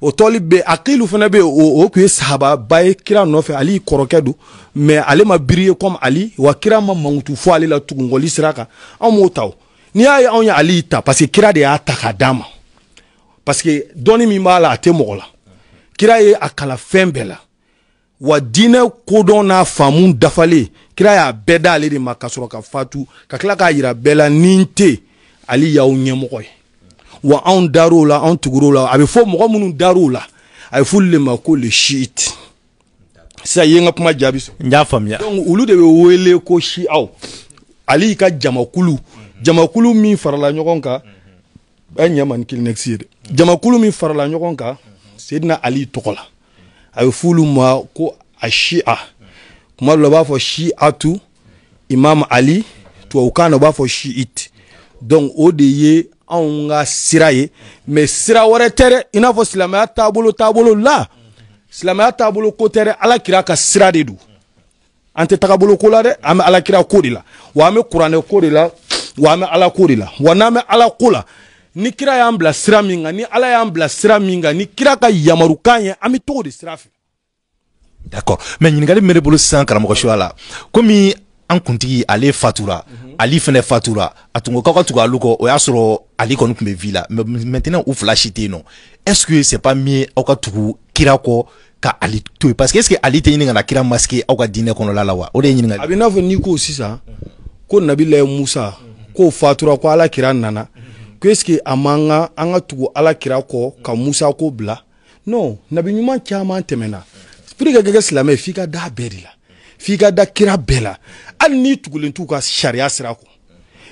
o tɔlib bɛ yen akilu fana bɛ yen o o tun ye sahababa ye kira nɔfɛ ale y'i kɔrɔkɛ don mais ale ma biri ye comme ali wa kira ma mankutu fɔ ale la tugunkɔli sira kan anw m'o ta o n'i y'a ye anw ye ali ta parce que kira de y'a ta k'a d'a ma parce que dɔɔni min b'a la a tɛ mɔgɔ la kira ye a kala fɛn bɛɛ la wa diinɛ kodɔn n'a faamu dafalen kira y'a bɛɛ d'ale de ma ka sɔrɔ ka fatu ka tila k'a yira bɛɛ la ni n tɛ ale y'aw ɲɛmɔgɔ ye wa anw dar'o la anw tugur'o la a bɛ fɔ mɔgɔ minnu dar'o la a bɛ f'olu de ma ko le shiite sisan i ye n ka kuma jaabi sɔrɔ. n y'a faamuya. donc olu de bɛ wele ko shiaw ale y'i ka jamakulu jamakulu min farala ɲɔgɔn kan a ye ɲɛ ma ni kilinɛkisi ye dɛ. jamakulu min farala ɲɔgɔn kan sedina ali tɔgɔ la a bɛ f'olu ma ko a shi'a kuma dɔ la u b'a fɔ shi'atu imam ali tubabukan na u b'a fɔ shi'it donc o de ye anw ka sira ye mɛ sira wɛrɛ tɛ dɛ i n'a fɔ silamɛya taabolo taabolo la silamɛya taabolo ko tɛ dɛ alakira ka sira de don an tɛ tagabolo ko la dɛ an bɛ alakira ko de la wa an bɛ kuranɛ ko de la wa an bɛ ala ko de la wa n'an bɛ ala ko la ni kira y'an bila sira min kan ni ala y'an bila sira min kan ni kira ka yamarukan ye an be togo de sira fɛ d'accord mais ɲiningali min bɛ ne bolo sisan karamɔgɔ suya la komi an kuntigi ale fatura mm -hmm. ali fɛnɛ fatura a tun ko kaw ka tugu alu kɔ o y'a sɔrɔ ali kɔni tun bɛ vi la mais maintenant u fila si tɛ yen nɔ est ce que c'est pas mieux aw ka tugu kira kɔ ka ali to yen parce que est ce que ali tɛ ɲini ka na kira masque aw ka diinɛ kɔnɔla la wa o de ye ɲininkali a bɛ n'a fɔ n'i ko sisan ko nabila ye musa k'o fatura ko ala kira nana ko eske a man ka an ka tugu ala kira kɔ ka musa ko bila non nabi ɲuman caman tɛmɛna pour que ka kɛ silamɛ f'i ka da bɛɛ de la f'i ka da kira bɛɛ la hali n'i tugulen t'u ka sariya sira kɔ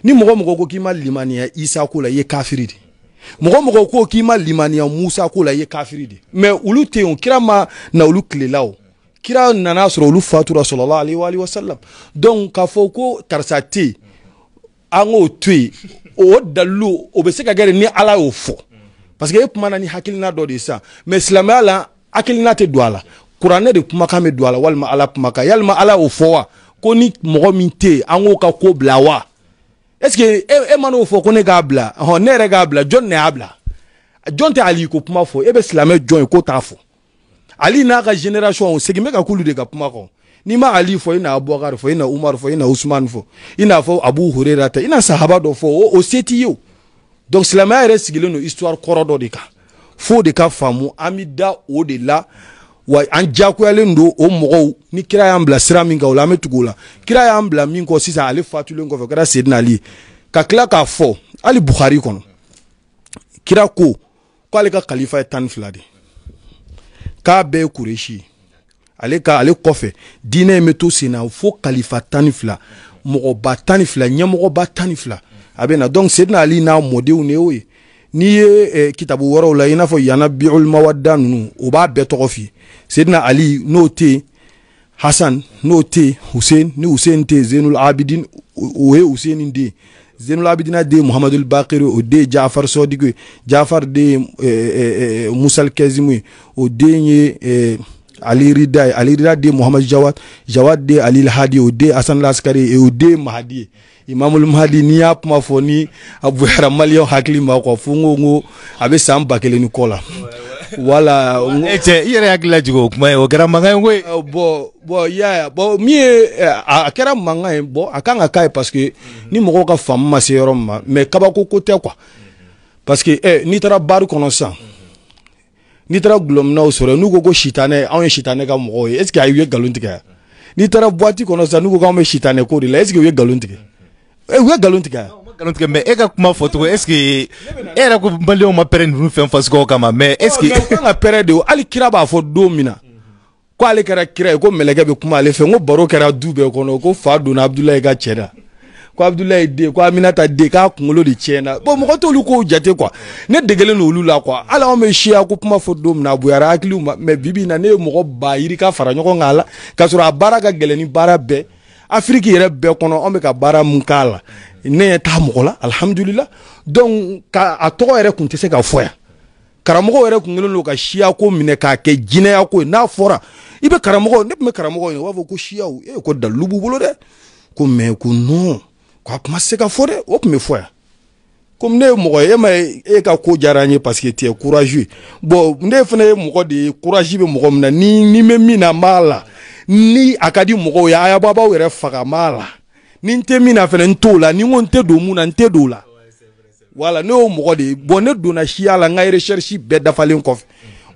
ni mɔgɔ mɔgɔ ko k'i ma limaniya isa ko la i ye kafiri de mɔgɔ mɔgɔ ko k'i ma limaniya musa ko la i ye kafiri de mɛ olu tɛ yen kira ma na olu tilela o kira nana sɔrɔ olu fatura sɔlɔlɔ alayhi wa salam donc k'a fɔ ko karisa tɛ yen an k'o to yen o dalilu o bɛ se ka kɛ ni ala y'o fɔ parce que e kumana ni hakilina dɔ de ye sisan mɛ silamɛya la hakilina tɛ don a la kuranɛ de kumakan bɛ don a la walima ala kumakan yalima ala y'o fɔ wa ko ni mɔgɔ min tɛ yen an k'o ka ko bila wa est ce que e e ma n'o fɔ ko ne k'a bila ɔhɔn ne yɛrɛ k'a bila jɔn de y'a bila jɔn tɛ ali ko kuma fɔ e bɛ silamɛ jɔn ye k'o t'a fɔ ali n'a ka génération segin bɛ ka k'olu de ka kuma kɔ. n'i ma ali fɔ i na abubakar fɔ i na umar fɔ i na usman fɔ i n'a fɔ abu hurera ta i na sahaba dɔ fɔ o, o se t'i ye o donc silamɛya yɛrɛ sigilen don histoire kɔrɔ dɔ de kan fo de ka faamu an bi da o de la wa an jagoyalen don o mɔgɔw ni kira y'an bila sira min kan o la an bɛ tugu o la kira y'an bila min kɔ sisan ale fatulen kɔfɛ kɛra sedina ali ye ka tila k'a fɔ hali buhari kɔnɔ kira ko k'ale ka kalifa ye tan ni fila de k'a bɛɛ ye kuresi ye ale ka ale kɔfɛ diinɛ in bɛ to sen na fo kalifa tan ni fila mɔgɔba tan ni fila ɲɛmɔgɔba tan ni fila a bɛ na donc sedina ali n'a mɔdenw de y'o ye n'i ye eh, kitabu wɛrɛw la i n'a fɔ yana biul mawada ninnu o b'a bɛɛ tɔgɔ f'i sedina ali n'o tɛ yen hasan n'o tɛ yen hussein ni hussein tɛ yen zenul abidin o ye hussein den zenul abidina den muhamadul bakiri o den ye jafar sɔdigu ye jafar den ye eh, eh, musal kɛzimu ye o den ye. Eh, ali rida ye ali rida den mohamad jawad jawad den alil hadi o den asan laskari ye o den mahadi ye imamul mahadi n'i y'a kuma fɔ ni a bonyara maliyɛnw hakili ma kuwa fo n ko n ko a bɛ san ba kelen ni kɔ la wala e cɛ i yɛrɛ hakili lajigi o kuma ye o kɛra mankan ye koyi bɔn bɔn i y'a ye bɔn min ye a kɛra mankan ye bɔn a kan ka k'a ye parce que mhm. ni mɔgɔw ka faamu ma se yɔrɔ min ma mais kabako ko tɛ quoi mhm. parce que ɛ eh, n'i taara baari kɔnɔ sisan mhm. n'i taara gulɔminaw sɔrɔ n'u ko ko sitanɛ anw ye sitanɛ ka mɔgɔw ye est ce que u ye nkalon tigɛ n'i taara boîte kɔnɔ sisan n'u ko k'anw bɛ sitanɛ ko de la est ce que u ye nkalon tigɛ e u ye nkalon tigɛ nkalon tigɛ mais e ka kuma fɔcogo est ce que e yɛrɛ ko maliyɛnw ma pɛrɛn ninnu fɛn fasuguyaw kama mais est ce que u kan ka pɛrɛn de o hali kira b'a fɔ don min na ko ale kɛra kira ye ko mɛlɛkɛ bɛ kuma ale fɛ ko baro kɛra du bɛɛ kɔnɔ ko fa donna abudulayi ka cɛ da ko abdulayi den ko aminata den k'a kunkolo de tiɲɛna bɔn mɔgɔ t'olu kow jate kuwa ne degelen n'olu la kuwa hali anw bɛ siya ko kuma fɔ don min na a bonyara hakiliw ma mɛ bibi na ne ye mɔgɔ ba yiri ka fara ɲɔgɔn kan a la k'a sɔrɔ a baara ka gɛlɛn ni baara bɛɛ afiriki yɛrɛ bɛɛ kɔnɔ anw bɛ ka baara mun k'a la ne ɲɛ t'a mɔgɔ la alihamudulila donc ka a tɔgɔ yɛrɛ tun tɛ se ka fɔ yan karamɔgɔ yɛrɛ kun kelen don ka siyako minɛ k'a kɛ jinɛya ko ye n'a fɔra i bɛ karamɔgɔ ne tun bɛ karamɔgɔ ye u b'a fɔ ko siyaw e ko dalilu b'u bolo dɛ ko mɛ ko non ko a kuma se ka fɔ dɛ o tun bɛ fɔ yan komi ne ye mɔgɔ ye e ma e ka ko diyara n ye parce que tu es courageux bon ne fana ye mɔgɔ de ye courage bɛ mɔgɔ min na ni ni bɛ min na n b'a la ni a ka di mɔgɔw ye a b'a b'aw yɛrɛ faga n b'a la ni n tɛ min na fɛnɛ n t'o la ni n ko n tɛ don mun na n tɛ don o la wala ne y'o mɔgɔ de ye bɔn ne donna siya la n ka recherche bɛɛ dafalen kɔfɛ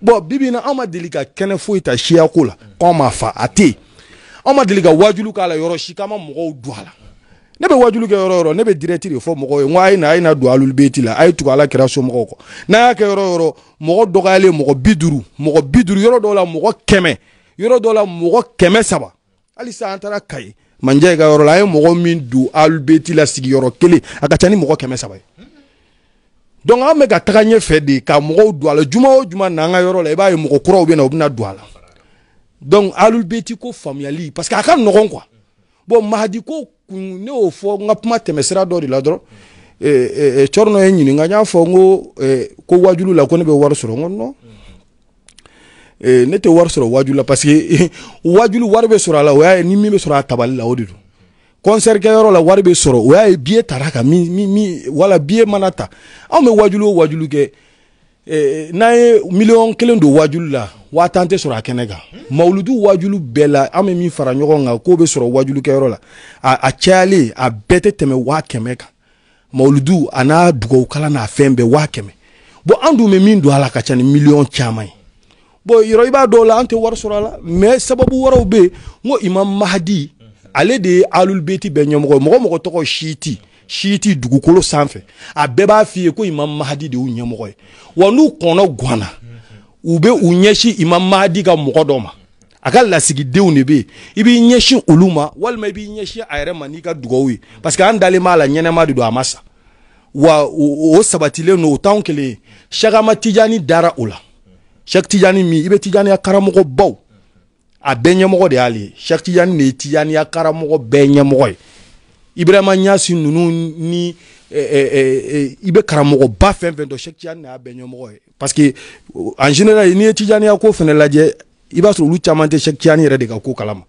bɔn bibi na an ma deli ka kɛnɛ foyi ta siyako la k'an ma fa a tɛ yen an ma deli ka wajulu k'a la yɔrɔ si k'an ma mɔgɔw don a la. ne bɛ wajulu kɛ yɔrɔ yɔrɔ ne bɛ dirɛti de fɔ mɔgɔw ye n ko a ye na a ye na don alulibeti la a ye tugu ala kɛra somɔgɔw kɔ n'a y'a kɛ yɔrɔ yɔrɔ mɔgɔ dɔgɔyalen mɔgɔ bi duuru mɔgɔ bi duuru yɔrɔ dɔw la mɔgɔ kɛmɛ yɔrɔ dɔw la mɔgɔ kɛmɛ saba halisa an taara kayi manjɛ ka yɔrɔ la a ye mɔgɔ min don alubeti la sigiyɔrɔ kelen a ka ca ni mɔgɔ kɛmɛ saba ye donc an bɛ ka taga ɲɛfɛ de ka mɔgɔw don a la juma o juma n'an ka yɔrɔ la i b'a ye mɔgɔ kuraw bɛ na u bɛna don a la donc alubeti ko faamuyali parce que a ka nɔgɔn quoi bon mahadi ko kun ne y'o fɔ n ka kuma tɛmɛsira dɔ de la dɔrɔn eh, eh, eh, cɔrinɔ ye ɲininka n y'a fɔ n ko ko wajulu la ko ne bɛ wari sɔrɔ n ko non ne tɛ wari sɔrɔ wajulu la parce que wajulu wari bɛ sɔrɔ a la o y'a ye ni min bɛ sɔrɔ a tabali la o de don concert kɛyɔrɔ la wari bɛ sɔrɔ o y'a ye billet tara ka min min min wala billet mana ta anw bɛ wajulu o wajulu kɛ. Eh, n'an ye miliyɔn kelen don wajulu la waa tan tɛ sɔrɔ a kɛnɛ kan mawuludu wajulu bɛɛ la an bɛ min fara ɲɔgɔn kan k'o bɛ sɔrɔ wajulukɛyɔrɔ la a, a cayalen a bɛɛ tɛ tɛmɛ waa kɛmɛ kan mawuludu a n'a dugawukala n'a fɛn bɛɛ waa kɛmɛ bɔn an dun bɛ min don a la ka ca ni miliyɔn caman ye bɔn yɔrɔ i b'a dɔw la an tɛ wari sɔrɔ a la mɛ sababu wɛrɛw bɛ yen n ko imam mahadi ale de ye alulubeti bɛɛ ɲɛmɔgɔ ye mɔgɔ mɔgɔ tɔgɔ siiti. Mm -hmm. siiti dugukolo sanfɛ a bɛɛ b'a f'i ko imam mahadi de y'u ɲɛmɔgɔ ye wa n'u kɔnɔ gwana u bɛ u ɲɛsin imam mahadi ka mɔgɔ dɔ ma a ka lasigidenw de bɛ yen i b'i ɲɛsin olu ma walima i b'i ɲɛsin a yɛrɛ ma n'i ka dugawu ye parce que an dalen b'a la ɲɛnɛma de don a ma sa wa o sabatilen no o t'anw kelen ye sakama tijani dara o la sɛki tijani min i bɛ tijaniya karamɔgɔ baw a bɛɛ ɲɛmɔgɔ de y'ale ye sɛki tijani ne ye tijaniya karamɔgɔ bɛɛ ɲɛmɔgɔ ye. ibirama ɲasi ninnu ni i bɛ karamɔgɔba fɛn fɛn dɔ sɛki tijani y'a ɲɛmɔgɔ ye parce que en général n'i ye tijaniya ko fana lajɛ i b'a sɔrɔ olu caman tɛ sɛki tijani yɛrɛ de ka ko kalama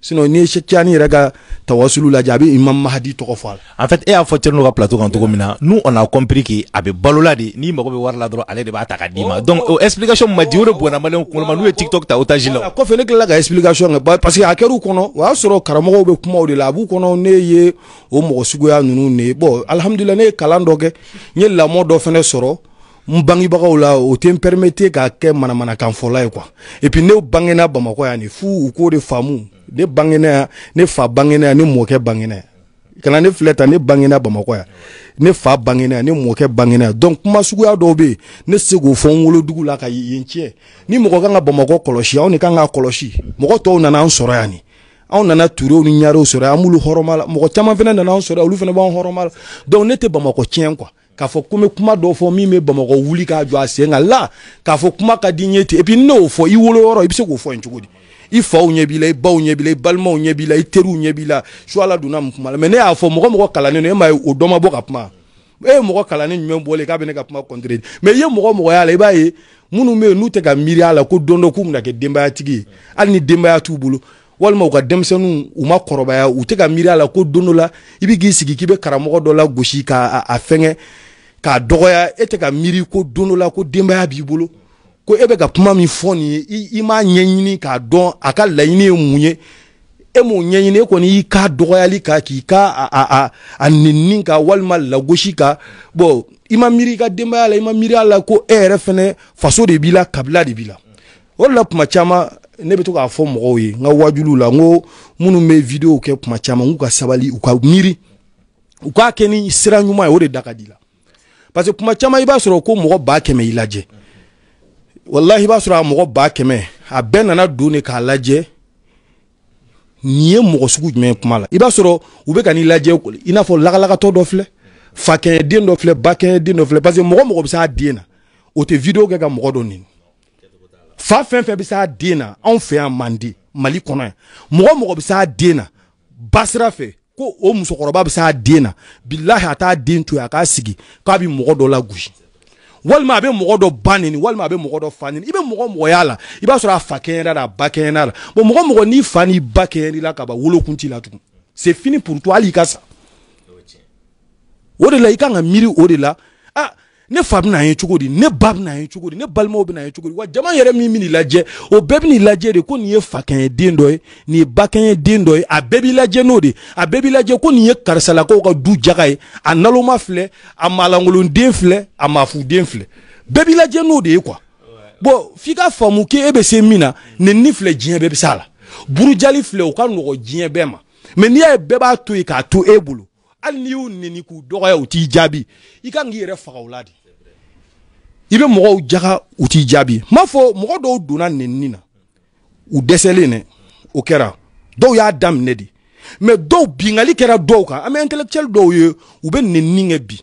sinon n'i ye tiɲani yɛrɛ ka tawasulu lajɛ a bɛ imam mahadi tɔgɔ fɔ a la. en fait e y'a fɔ cɛnni ka plateau kan cogo min na n'u on a compris que a ah, bɛ balola de n'i mago bɛ wari la dɔrɔn ale de b'a ta k'a d'i ma oh, donc o oh, oh. explication ma di o de bonyana maliyɛnw kunkolo ma n'u ye tiktok ta otage la. kɔfɛ ne tilala ka explication kɛ eh, parce que a kɛr'u kɔnɔ o y'a sɔrɔ karamɔgɔw bɛ kumaw de la a b'u kɔnɔ ne ye o mɔgɔ suguya ninnu de ye bon alihamudulilayi ne ye kalan dɔ kɛ n ye lamɔ dɔ fana sɔrɔ n bangebagaw la o tɛ n permettre k'a kɛ manamanakan fɔla ye quoi et puis ne bangena bamakɔ yan de f'u k'o de faamu. ne bangena ya ne fa bangena ya ne mɔkɛ bangena ya kana ne filɛ ta ne bangena bamakɔ ya ne fa bangena ya ne mɔkɛ bangena ya donc kuma suguya dɔw bɛ yen ne tɛ se k'o fɔ n wolodugu la ka yen tiɲɛ ni mɔgɔ kan ka bamakɔ kɔlɔsi anw de kan k'a kɔlɔsi mɔgɔ tɔw nana an sɔrɔ yan de anw nana turew ni ɲarew sɔrɔ yan an b'olu hɔrɔma la mɔgɔ caman fana nana an sɔrɔ yan olu fana b'an hɔrɔma la donc ne tɛ bamakɔ tiɲɛ quoi k'a fɔ ko n bɛ kuma dɔ fɔ min bɛ bamakɔ wuli k'a jɔ a sen kan la k'a fɔ kuma ka di n ye ten et puis n'o fɔ i wolo yɔrɔ i bɛ se k'o fɔ yen cogo di i faw ɲɛ b'i la i baw ɲɛ b'i la i balimaw ɲɛ b'i la i teriw ɲɛ b'i la su ala donna mun kuma la mɛ ne y'a fɔ mɔgɔ mɔgɔ kalannen don e ma ye o dɔ ma bɔ ka kuma e eh, ye mɔgɔ kalannen jumɛn bɔlen k'a bɛ ne ka kuma kɔntire mɛ i ye mɔgɔ mɔgɔ y'a la i b'a ye minnu bɛ yen n'u tɛ ka miiri a la ko don dɔ k'u bɛna kɛ denbayatigi ye hali ni denbaya t'u bolo walima u ka denmisɛnninw u ma kɔrɔbaya u tɛ ka miiri a la ko don dɔ la i bɛ k'i sigi k'i bɛ karamɔgɔ dɔ la gosi k'a fɛngɛ k'a dɔgɔya e tɛ ka miiri ko don dɔ la ko denbaya b'i bolo ko e bɛ ka kuma min fɔ nin ye i m'a ɲɛɲini k'a dɔn a ka laɲini ye mun ye e m'o ɲɛɲini e kɔni y'i ka dɔgɔyali kan k'i ka a a a nenni kan walima lagosi kan bɔn i ma miiri i ka denbaya la i ma miiri a la ko e yɛrɛ fɛnɛ faso de b'i la kabila de b'i la o de la kuma caman ne bɛ to k'a fɔ mɔgɔw ye n ka wajuliw la n ko minnu bɛ videow kɛ kuma caman k'u ka sabali u ka miiri u k'a kɛ ni sira ɲuman ye o de da ka di la parce que kuma caman i b'a sɔrɔ ko mɔgɔ ba kɛmɛ y'i lajɛ. Mm. walahi i b'a sɔrɔ a mɔgɔ ba kɛmɛ a bɛɛ nana don de k'a lajɛ nin ye mɔgɔ sugu jumɛn kuma la i b'a sɔrɔ u bɛ ka n'i lajɛ i n'a fɔ lagalagatɔ dɔ filɛ fakɛɲɛden dɔ filɛ bakɛɲɛden dɔ filɛ parce que mɔgɔ mɔgɔ bɛ s'a den na o tɛ video kɛ ka mɔgɔ dɔ neni fa fɛn fɛn bɛ s'a den na anw fɛ yan manden mali kɔnɔ yan mɔgɔ mɔgɔ bɛ s'a den na basira fɛ ko o musokɔrɔba bɛ s'a den na bilahi a t'a den to yen a k'a sigi k'a bɛ mɔgɔ dɔ lagosi walima a bɛ mɔgɔ dɔ ba neni walima a bɛ mɔgɔ dɔ fa neni i bɛ mɔgɔ mɔgɔ y'a la i b'a sɔrɔ a fa kɛɲɛra la a ba kɛɲɛra la bon mɔgɔ mɔgɔ n'i fa n'i ba kɛɲɛri la ka ban wolokun t'i la tugun c'est fini pour toi hali i ka sa o de la i kan ka miiri o de la ne fa bɛna ye cogo di ne ba bɛna ye cogo di ne balimaw bɛna ye cogo di wa jama yɛrɛ min bɛn'i lajɛ o bɛɛ bɛn'i lajɛ de ko nin ye fakɛɲɛden dɔ ye nin ye bakɛɲɛden dɔ ye a bɛɛ b'i lajɛ n'o de a bɛɛ b'i lajɛ ko nin ye karisalakaw ka du jaga ye a naloma filɛ a maalankolonden filɛ a maafuden filɛ bɛɛ b'i lajɛ n'o de ye kuwa bɔn f'i ka faamu k'e bɛ se min na nenini filɛ diɲɛ bɛɛ bɛ se a la burujali filɛ o ka nɔgɔ diɲɛ bɛɛ ma mɛ n'i y'a ye bɛɛ b'a to yen k'a to e bolo hali n'i y'u neni k'u dɔgɔya u t'i jaabi i ka kan k'i yɛrɛ faga o la de i bɛ mɔgɔw jaga u t'i jaabi m'a fɔ mɔgɔ dɔw donna nenini na u dɛsɛlen dɛ o kɛra dɔw y'a daminɛ de mɛ dɔw bingali kɛra dɔw kan an bɛ intellectuel dɔw ye u bɛ nenini kɛ bi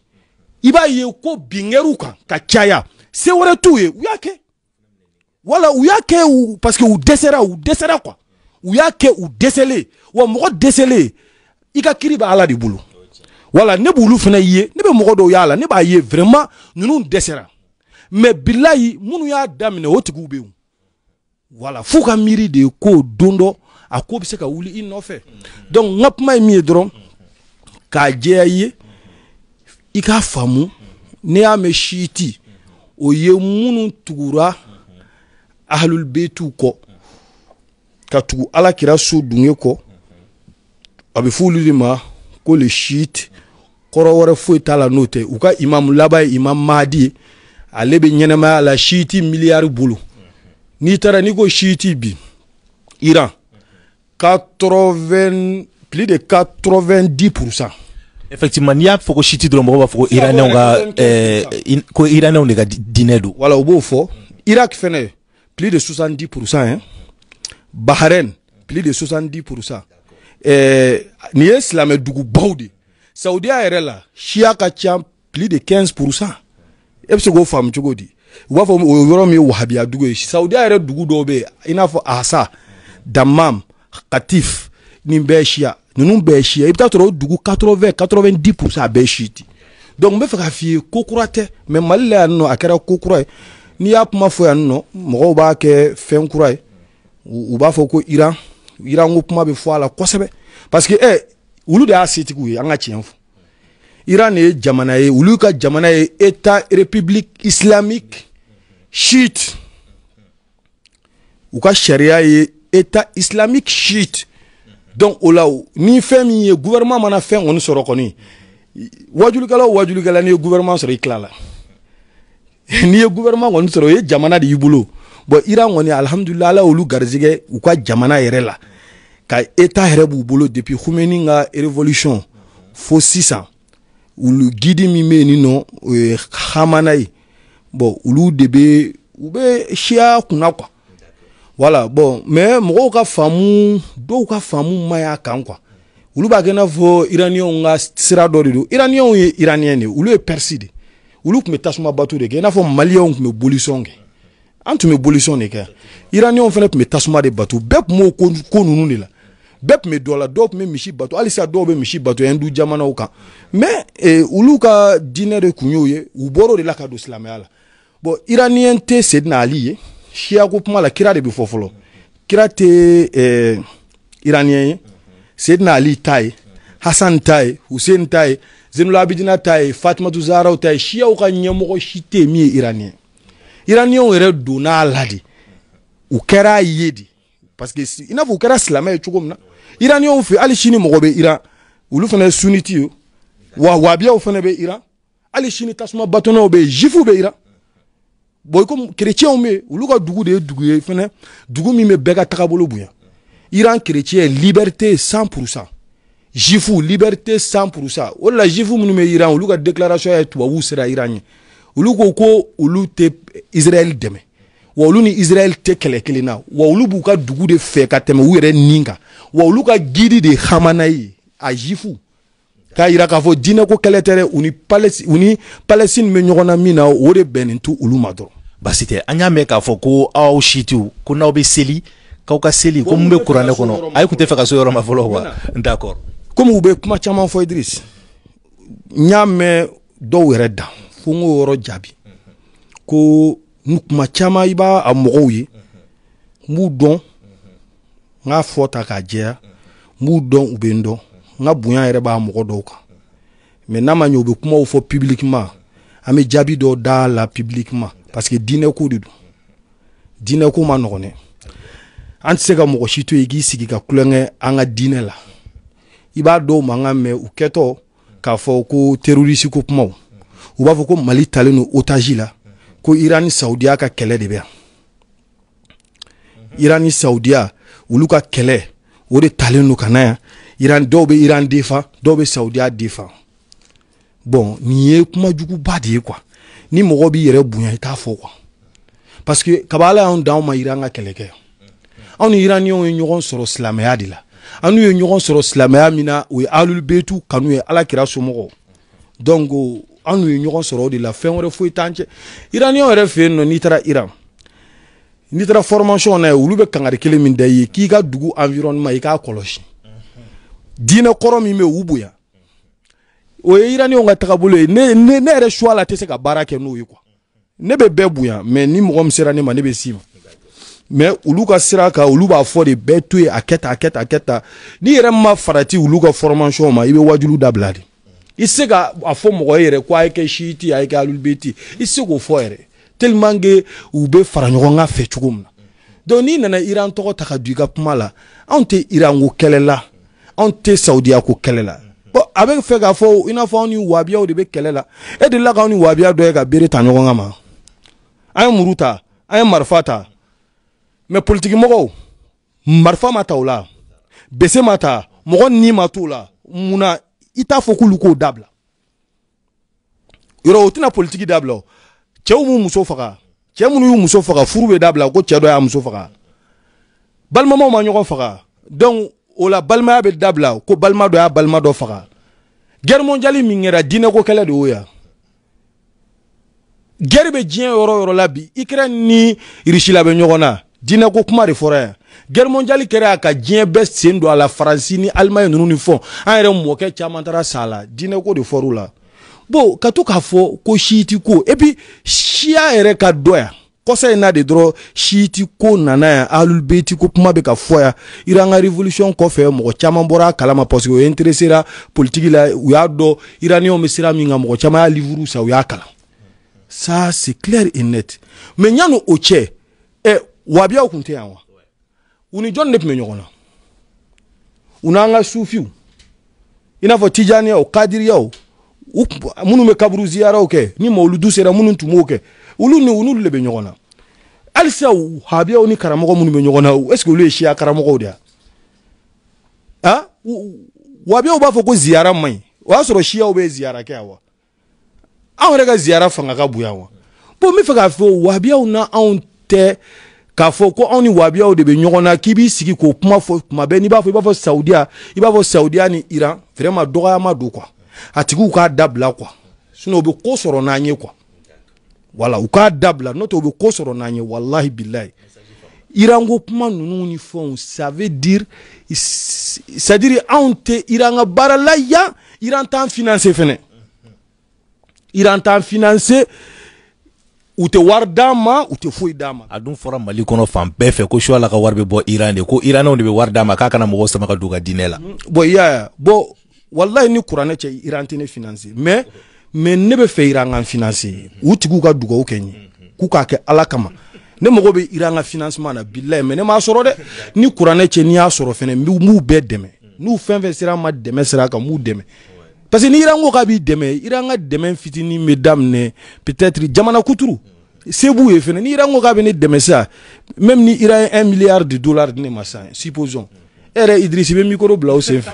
i b'a ye ko bin kɛr'u kan ka caya se wɛrɛ t'u ye u y'a kɛ wala u y'a kɛ u parce que u dɛsɛra u dɛsɛra quoi u y'a kɛ u dɛsɛlen wa mɔgɔ dɛsɛlen i ka kiri bɛ ala de bolo wala ne b'olu fana ye ne bɛ mɔgɔ dɔw y'a la ne b'a ye vraiment ninnu dɛsɛra mɛ bilayi minnu y'a daminɛ o tigiw bɛ yen wala f'u ka miiri de ko don dɔ a ko bɛ se ka wuli i nɔfɛ donc n ka kuma ye min ye dɔrɔn k'a jɛya i ye i k'a faamu n'i y'a mɛn siiti o ye minnu tugura ahlulbetuw kɔ ka tugu alakira so dunge kɔ a bɛ f'olu de ma ko le siiti kɔrɔ wɛrɛ foyi t'a la n'o tɛ u ka imamu laban ye imam mahdi ye. ale bɛ ɲɛnɛmaya la shiiti miliyari bolo n'i taara n'i ko shiiti bi iran plus de 90 pourcent effectivement n'i y'a fɔ ko shiiti dɔrɔn mɔgɔw b'a fɔ ko iraniyɛnw ka eh, ko iraniyɛnw de ka diinɛ don wala u b'o fɔ irak fɛnɛ plus de 70 pourcent hein bahrain plus de 70 pourcent eh, nin ye silamɛ dugubaw de saudiya yɛrɛ la siya ka ca plus de 15 pourcent e bɛ se k'o faamu cogo di u b'a fɔ o yɔrɔ min ye wahabiya dugu ye sawudiya yɛrɛ dugu dɔw bɛ yen i n'a fɔ ahasa damam katif nin bɛɛ ye siya ninnu bɛɛ ye siya i bɛ taa sɔrɔ o dugu katɔrɔfɛn katɔrɔfɛn di purusa a bɛɛ ye si ten donc n bɛ fɛ k'a f'i ye ko kura tɛ mɛ mali la yan nɔ a kɛra ko kura ye n'i y'a kuma fɔ yan nɔ mɔgɔw b'a kɛ fɛn kura ye u b'a fɔ ko iran iran ko kuma bɛ fɔ a la kosɛbɛ parce que ɛ eh, olu de y'a setigiw ye an ka tiɲɛ fɔ iran ye jamana ye olu ka jamana ye état république islamique shit u ka sariya ye état islamique shit donc o la ni fɛn min ye gouvernement mana fɛn kɔni sɔrɔ kɔni wajulikɛla o wajulikɛla n'i ye gouvernement sɔrɔ i tila la n'i ye gouvernement kɔni sɔrɔ o ye jamana de y'i bolo bɔn iran kɔni alihamudulila ala y'olu garizigɛ u ka jamana yɛrɛ la ka état yɛrɛ b'u bolo depuis humeni ka révolution fo sisan olu gidi min bɛ yen nɔ o ye hamana ye bɔn olu de bɛ u bɛ siya kunna kuwa wala bɔn mɛ mɔgɔw ka faamu dɔw ka faamu ma y'a kan kuwa olu b'a kɛ i n'a fɔ iraniyɛnw ka sira dɔ de don iraniyɛnw ye iraniyɛn de ye olu ye pɛrisi de olu tun bɛ tasuma bato de kɛ i n'a fɔ maliyɛnw tun bɛ bolisɔn kɛ an tun bɛ bolisɔn de kɛ iraniyɛnw fana tun bɛ tasuma de bato bɛɛ tun b'o ko ninnu de la bɛɛ tun bɛ dɔ la dɔw tun bɛ misi bato halisa dɔw bɛ misi bato hindu jamanaw kan mɛ eh, olu ka diinɛ de tun y'o ye u bɔr'o de la ka don silamɛya la bɔn iraniyɛn tɛ sedina ali ye siyako kuma la kira de bɛ fɔ fɔlɔ kira tɛ eh, iraniyɛn ye sedina ali ta ye hasan ta ye huseni ta ye zenula abidina ta ye fatimatu zaraw ta ye siyaw ka ɲɛmɔgɔ si tɛ yen min ye iraniyɛn iraniyɛnw yɛrɛ donna a la de u kɛra a ye de parce que si, il n'a pas qu'à cela mais tu comme là Iran y a fait allez Chine mon robe Iran ou le fait sunniti ou ou bien au fait Iran allez Chine tasse moi bâtonne au bébé j'y fous Iran boy comme chrétien on met ou l'ouga dougou de dougou et fait hein. dougou mi me bega tabolo bouya Iran chrétien liberté 100% j'y fous liberté 100% ou la j'y fous mon Iran ou l'ouga déclaration et toi où sera Iran ou l'ouga ou quoi ou l'ouga Israël demain wa olu ni israɛl tɛ kɛlɛ kelen na wa olu b'u ka dugu de fɛ ka tɛmɛ u yɛrɛ nin kan wa olu ka gidi de hamana ye a zifu k'a yira k'a fɔ diinɛko kɛlɛ tɛ dɛ u ni palɛsi u ni palɛsini bɛ ɲɔgɔn na min na o de bɛnnen to olu ma dɔrɔn. basi tɛ an y'a mɛn k'a fɔ ko aw sitiw ko n'aw bɛ seli k'aw ka seli ko mun bɛ kuranɛ kɔnɔ a ye kun tɛ fɛ ka se yɔrɔ ma fɔlɔ wa d'accord. komi u bɛ kuma caman fɔ idris n y'a mɛn dɔw yɛrɛ da fo n k'o yɔrɔ jaabi ko. n kuma caman i b'a a mɔgɔw ye n b'u dɔn n k'a fɔ ta k'a jɛya n b'u dɔn u bɛ n dɔn n ka bonya yɛrɛ b'a mɔgɔ dɔw kan mɛ n'a ma ɲɛ u bɛ kumaw fɔ pibilikima an bɛ jaabi dɔ d'a la pibilikima parce que diinɛko de don diinɛko ma nɔgɔn dɛ an tɛ se ka mɔgɔ si to yen k'i sigi ka kulonkɛ an ka diinɛ la i b'a dɔw mankan mɛn u kɛtɔ k'a fɔ ko terorisi ko kumaw u b'a fɔ ko mali talen don otaji la ko irani saudiya ka kɛlɛ de bɛ yan irani saudiya olu ka kɛlɛ o de talen do ka na yan iran dɔw bɛ iran defa dɔw bɛ saudiya defa bɔn nin ye kumajuguba de ye kuwa ni mɔgɔ b'i yɛrɛ bonya i t'a fɔ kuwa parce que kaba ala y'anw dan anw ma iran ka kɛlɛ kɛ anw ni iraniyɛnw ye ɲɔgɔn sɔrɔ silamɛya de la an ye ɲɔgɔn sɔrɔ silamɛya min na o ye alul betu kanu ye ala kira somɔgɔw donc an n'u ye ɲɔgɔn sɔrɔ o de la fɛn wɛrɛ foyi t'an cɛ iraniyɛnw yɛrɛ fɛ yen nɔ n'i taara iran n'i taara formation na ye olu bɛ kangari kelen min da i ye k'i ka dugu environnement i k'a kɔlɔsi diinɛ kɔrɔ min bɛ yen u bonya o ye iraniyɛnw ka tagabolo ye ne ne ne yɛrɛ suwa la tɛ se ka baara kɛ n'o ye quoi ne bɛ bɛɛ bonya mais ni mɔgɔ min sera ne ma ne bɛ s'i ma mɛ olu ka sira kan olu b'a fɔ de bɛɛ to yen a kɛ tan a kɛ tan a kɛ tan n'i yɛrɛ ma farati olu ka formation ma i bɛ wajulu dabila de i tɛ se ka a fɔ mɔgɔ ye yɛrɛ ko a ye kɛ siiti a ye kɛ alulibeti i tɛ se k'o fɔ yɛrɛ tellement que u bɛ fara ɲɔgɔn kan fɛ cogo min na donc n'i nana iran tɔgɔ ta ka don i ka kuma la anw tɛ iranko kɛlɛ la anw tɛ sawudiyako kɛlɛ la bɔn a bɛ fɛ k'a fɔ i n'a fɔ anw ni wabiyaw de bɛ kɛlɛ la e delila k'anw ni wabiya dɔ ye ka bere ta ɲɔgɔn kan ma an ye muru ta an ye marifa ta mɛ politikimɔgɔw marifa ma ta o la bese ma ta mɔgɔ ni ma t'o la munna i t'a fɔ k'olu k'o dabila yɔrɔ o tɛna politiki dabila o cɛw m'u muso faga cɛ minnu y'u muso faga furu bɛ dabila ko cɛ dɔ y'a muso faga balimamaw ma ɲɔgɔn faga donc o la balimaya bɛ dabila ko balima dɔ y'a balima dɔ faga guerre mondiale min kɛra diinɛko kɛlɛ de y'o ya guerre bɛ diɲɛ yɔrɔ o yɔrɔ la bi ukraine ni russie la bɛ ɲɔgɔn na diinɛko kuma de fɔra yan guerre mondiale kɛra a ka diɲɛ bɛɛ sen don a la faransi ni alimaye ninnu ni fɔ an yɛrɛ mɔkɛ caman taara sa a la diinɛko de fɔr'u la bon ka to k'a fɔ ko siiti ko et puis siya yɛrɛ ka dɔ yan kɔsa in na de dɔrɔn siiti ko nana yan alibeti ko kuma bɛ ka fɔ yan iran ka revolution kɔfɛ mɔgɔ caman bɔra a kalama parce que o interesera politiki la u y'a dɔn iraniyɛnw bɛ sira min kan mɔgɔ caman y'a livuru sa u y'a kalan ça c'est clair et net mais yanni o cɛ wabiyaw kun tɛ yan wa u ni jɔnni de tun bɛ ɲɔgɔn na u n'an ka sufiw i n'a fɔ tijaniyaw kadiriyaw minnu bɛ kaburu ziyaraw kɛ ni mawuludu sera minnu tun b'o kɛ olu ni olu de bɛ ɲɔgɔn na halisa habiyaw ni karamɔgɔ minnu bɛ ɲɔgɔn na est ce que olu ye siya karamɔgɔw de ya ha wabiyaw b'a fɔ ko ziyara man ɲi o y'a sɔrɔ siyaw bɛ ziyara kɛ yan wa anw yɛrɛ ka ziyara fanga ka bon yan wa bon n bɛ fɛ k'a fɔ wabiyaw na anw tɛ k'a fɔ ko anw ni wabiyaw de bɛ ɲɔgɔn na k'i b'i sigi k'o kuma fɔ kuma bɛɛ n'i b'a fɔ i b'a fɔ sawudiya i b'a fɔ sawudiya ni iran vraiment dɔgɔyama don quoi a tigiw k'a dabila quoi sinon u bɛ ko sɔrɔ n'an ye quoi voilà u k'a dabila n'o tɛ u bɛ ko sɔrɔ n'an ye walahi bilayi iran ko kuma ninnu ni fɛnw ça veut dire c'est à dire anw tɛ iran ka baara la yan iran t'an financer fɛnɛ iran t'an financer u tɛ wari d'a ma u tɛ foyi d'a ma a dun fɔra mali kɔnɔ fan bɛɛ fɛ ko suwa la ka wari bɛ bɔ iran de ko iranɛw de bɛ wari d'a ma k'a kana mɔgɔw sama ka don ka diinɛ la mm, bɔn i y'a ya bɔn walayi ni kuranɛ cɛ iran tɛ ne finanse mɛ mɛ ne bɛ fɛ iran ka finanse u tigiw ka dugawu kɛ ɲɛ k'u k'a kɛ ala kama ne mago bɛ iran ka financement na bilayi mɛ ne m'a sɔrɔ dɛ ni kuranɛ cɛ n'i y'a sɔrɔ fɛnɛ n b'u bɛɛ dɛmɛ n'u fɛn fɛn sera n ma dɛmɛ sira kan n b'u dɛmɛ parce que ni iran ko k'a b'i dɛmɛ iran ka dɛmɛ fitinin bɛ daminɛ peut-être jamana kuturu se b'u ye fɛnɛ ni iran ko k'a bɛ ne dɛmɛ sisan même ni iran ye un milliard de dollars di ne ma sisan supposons e yɛrɛ idirisi bɛ mikoro bila o sen fɛ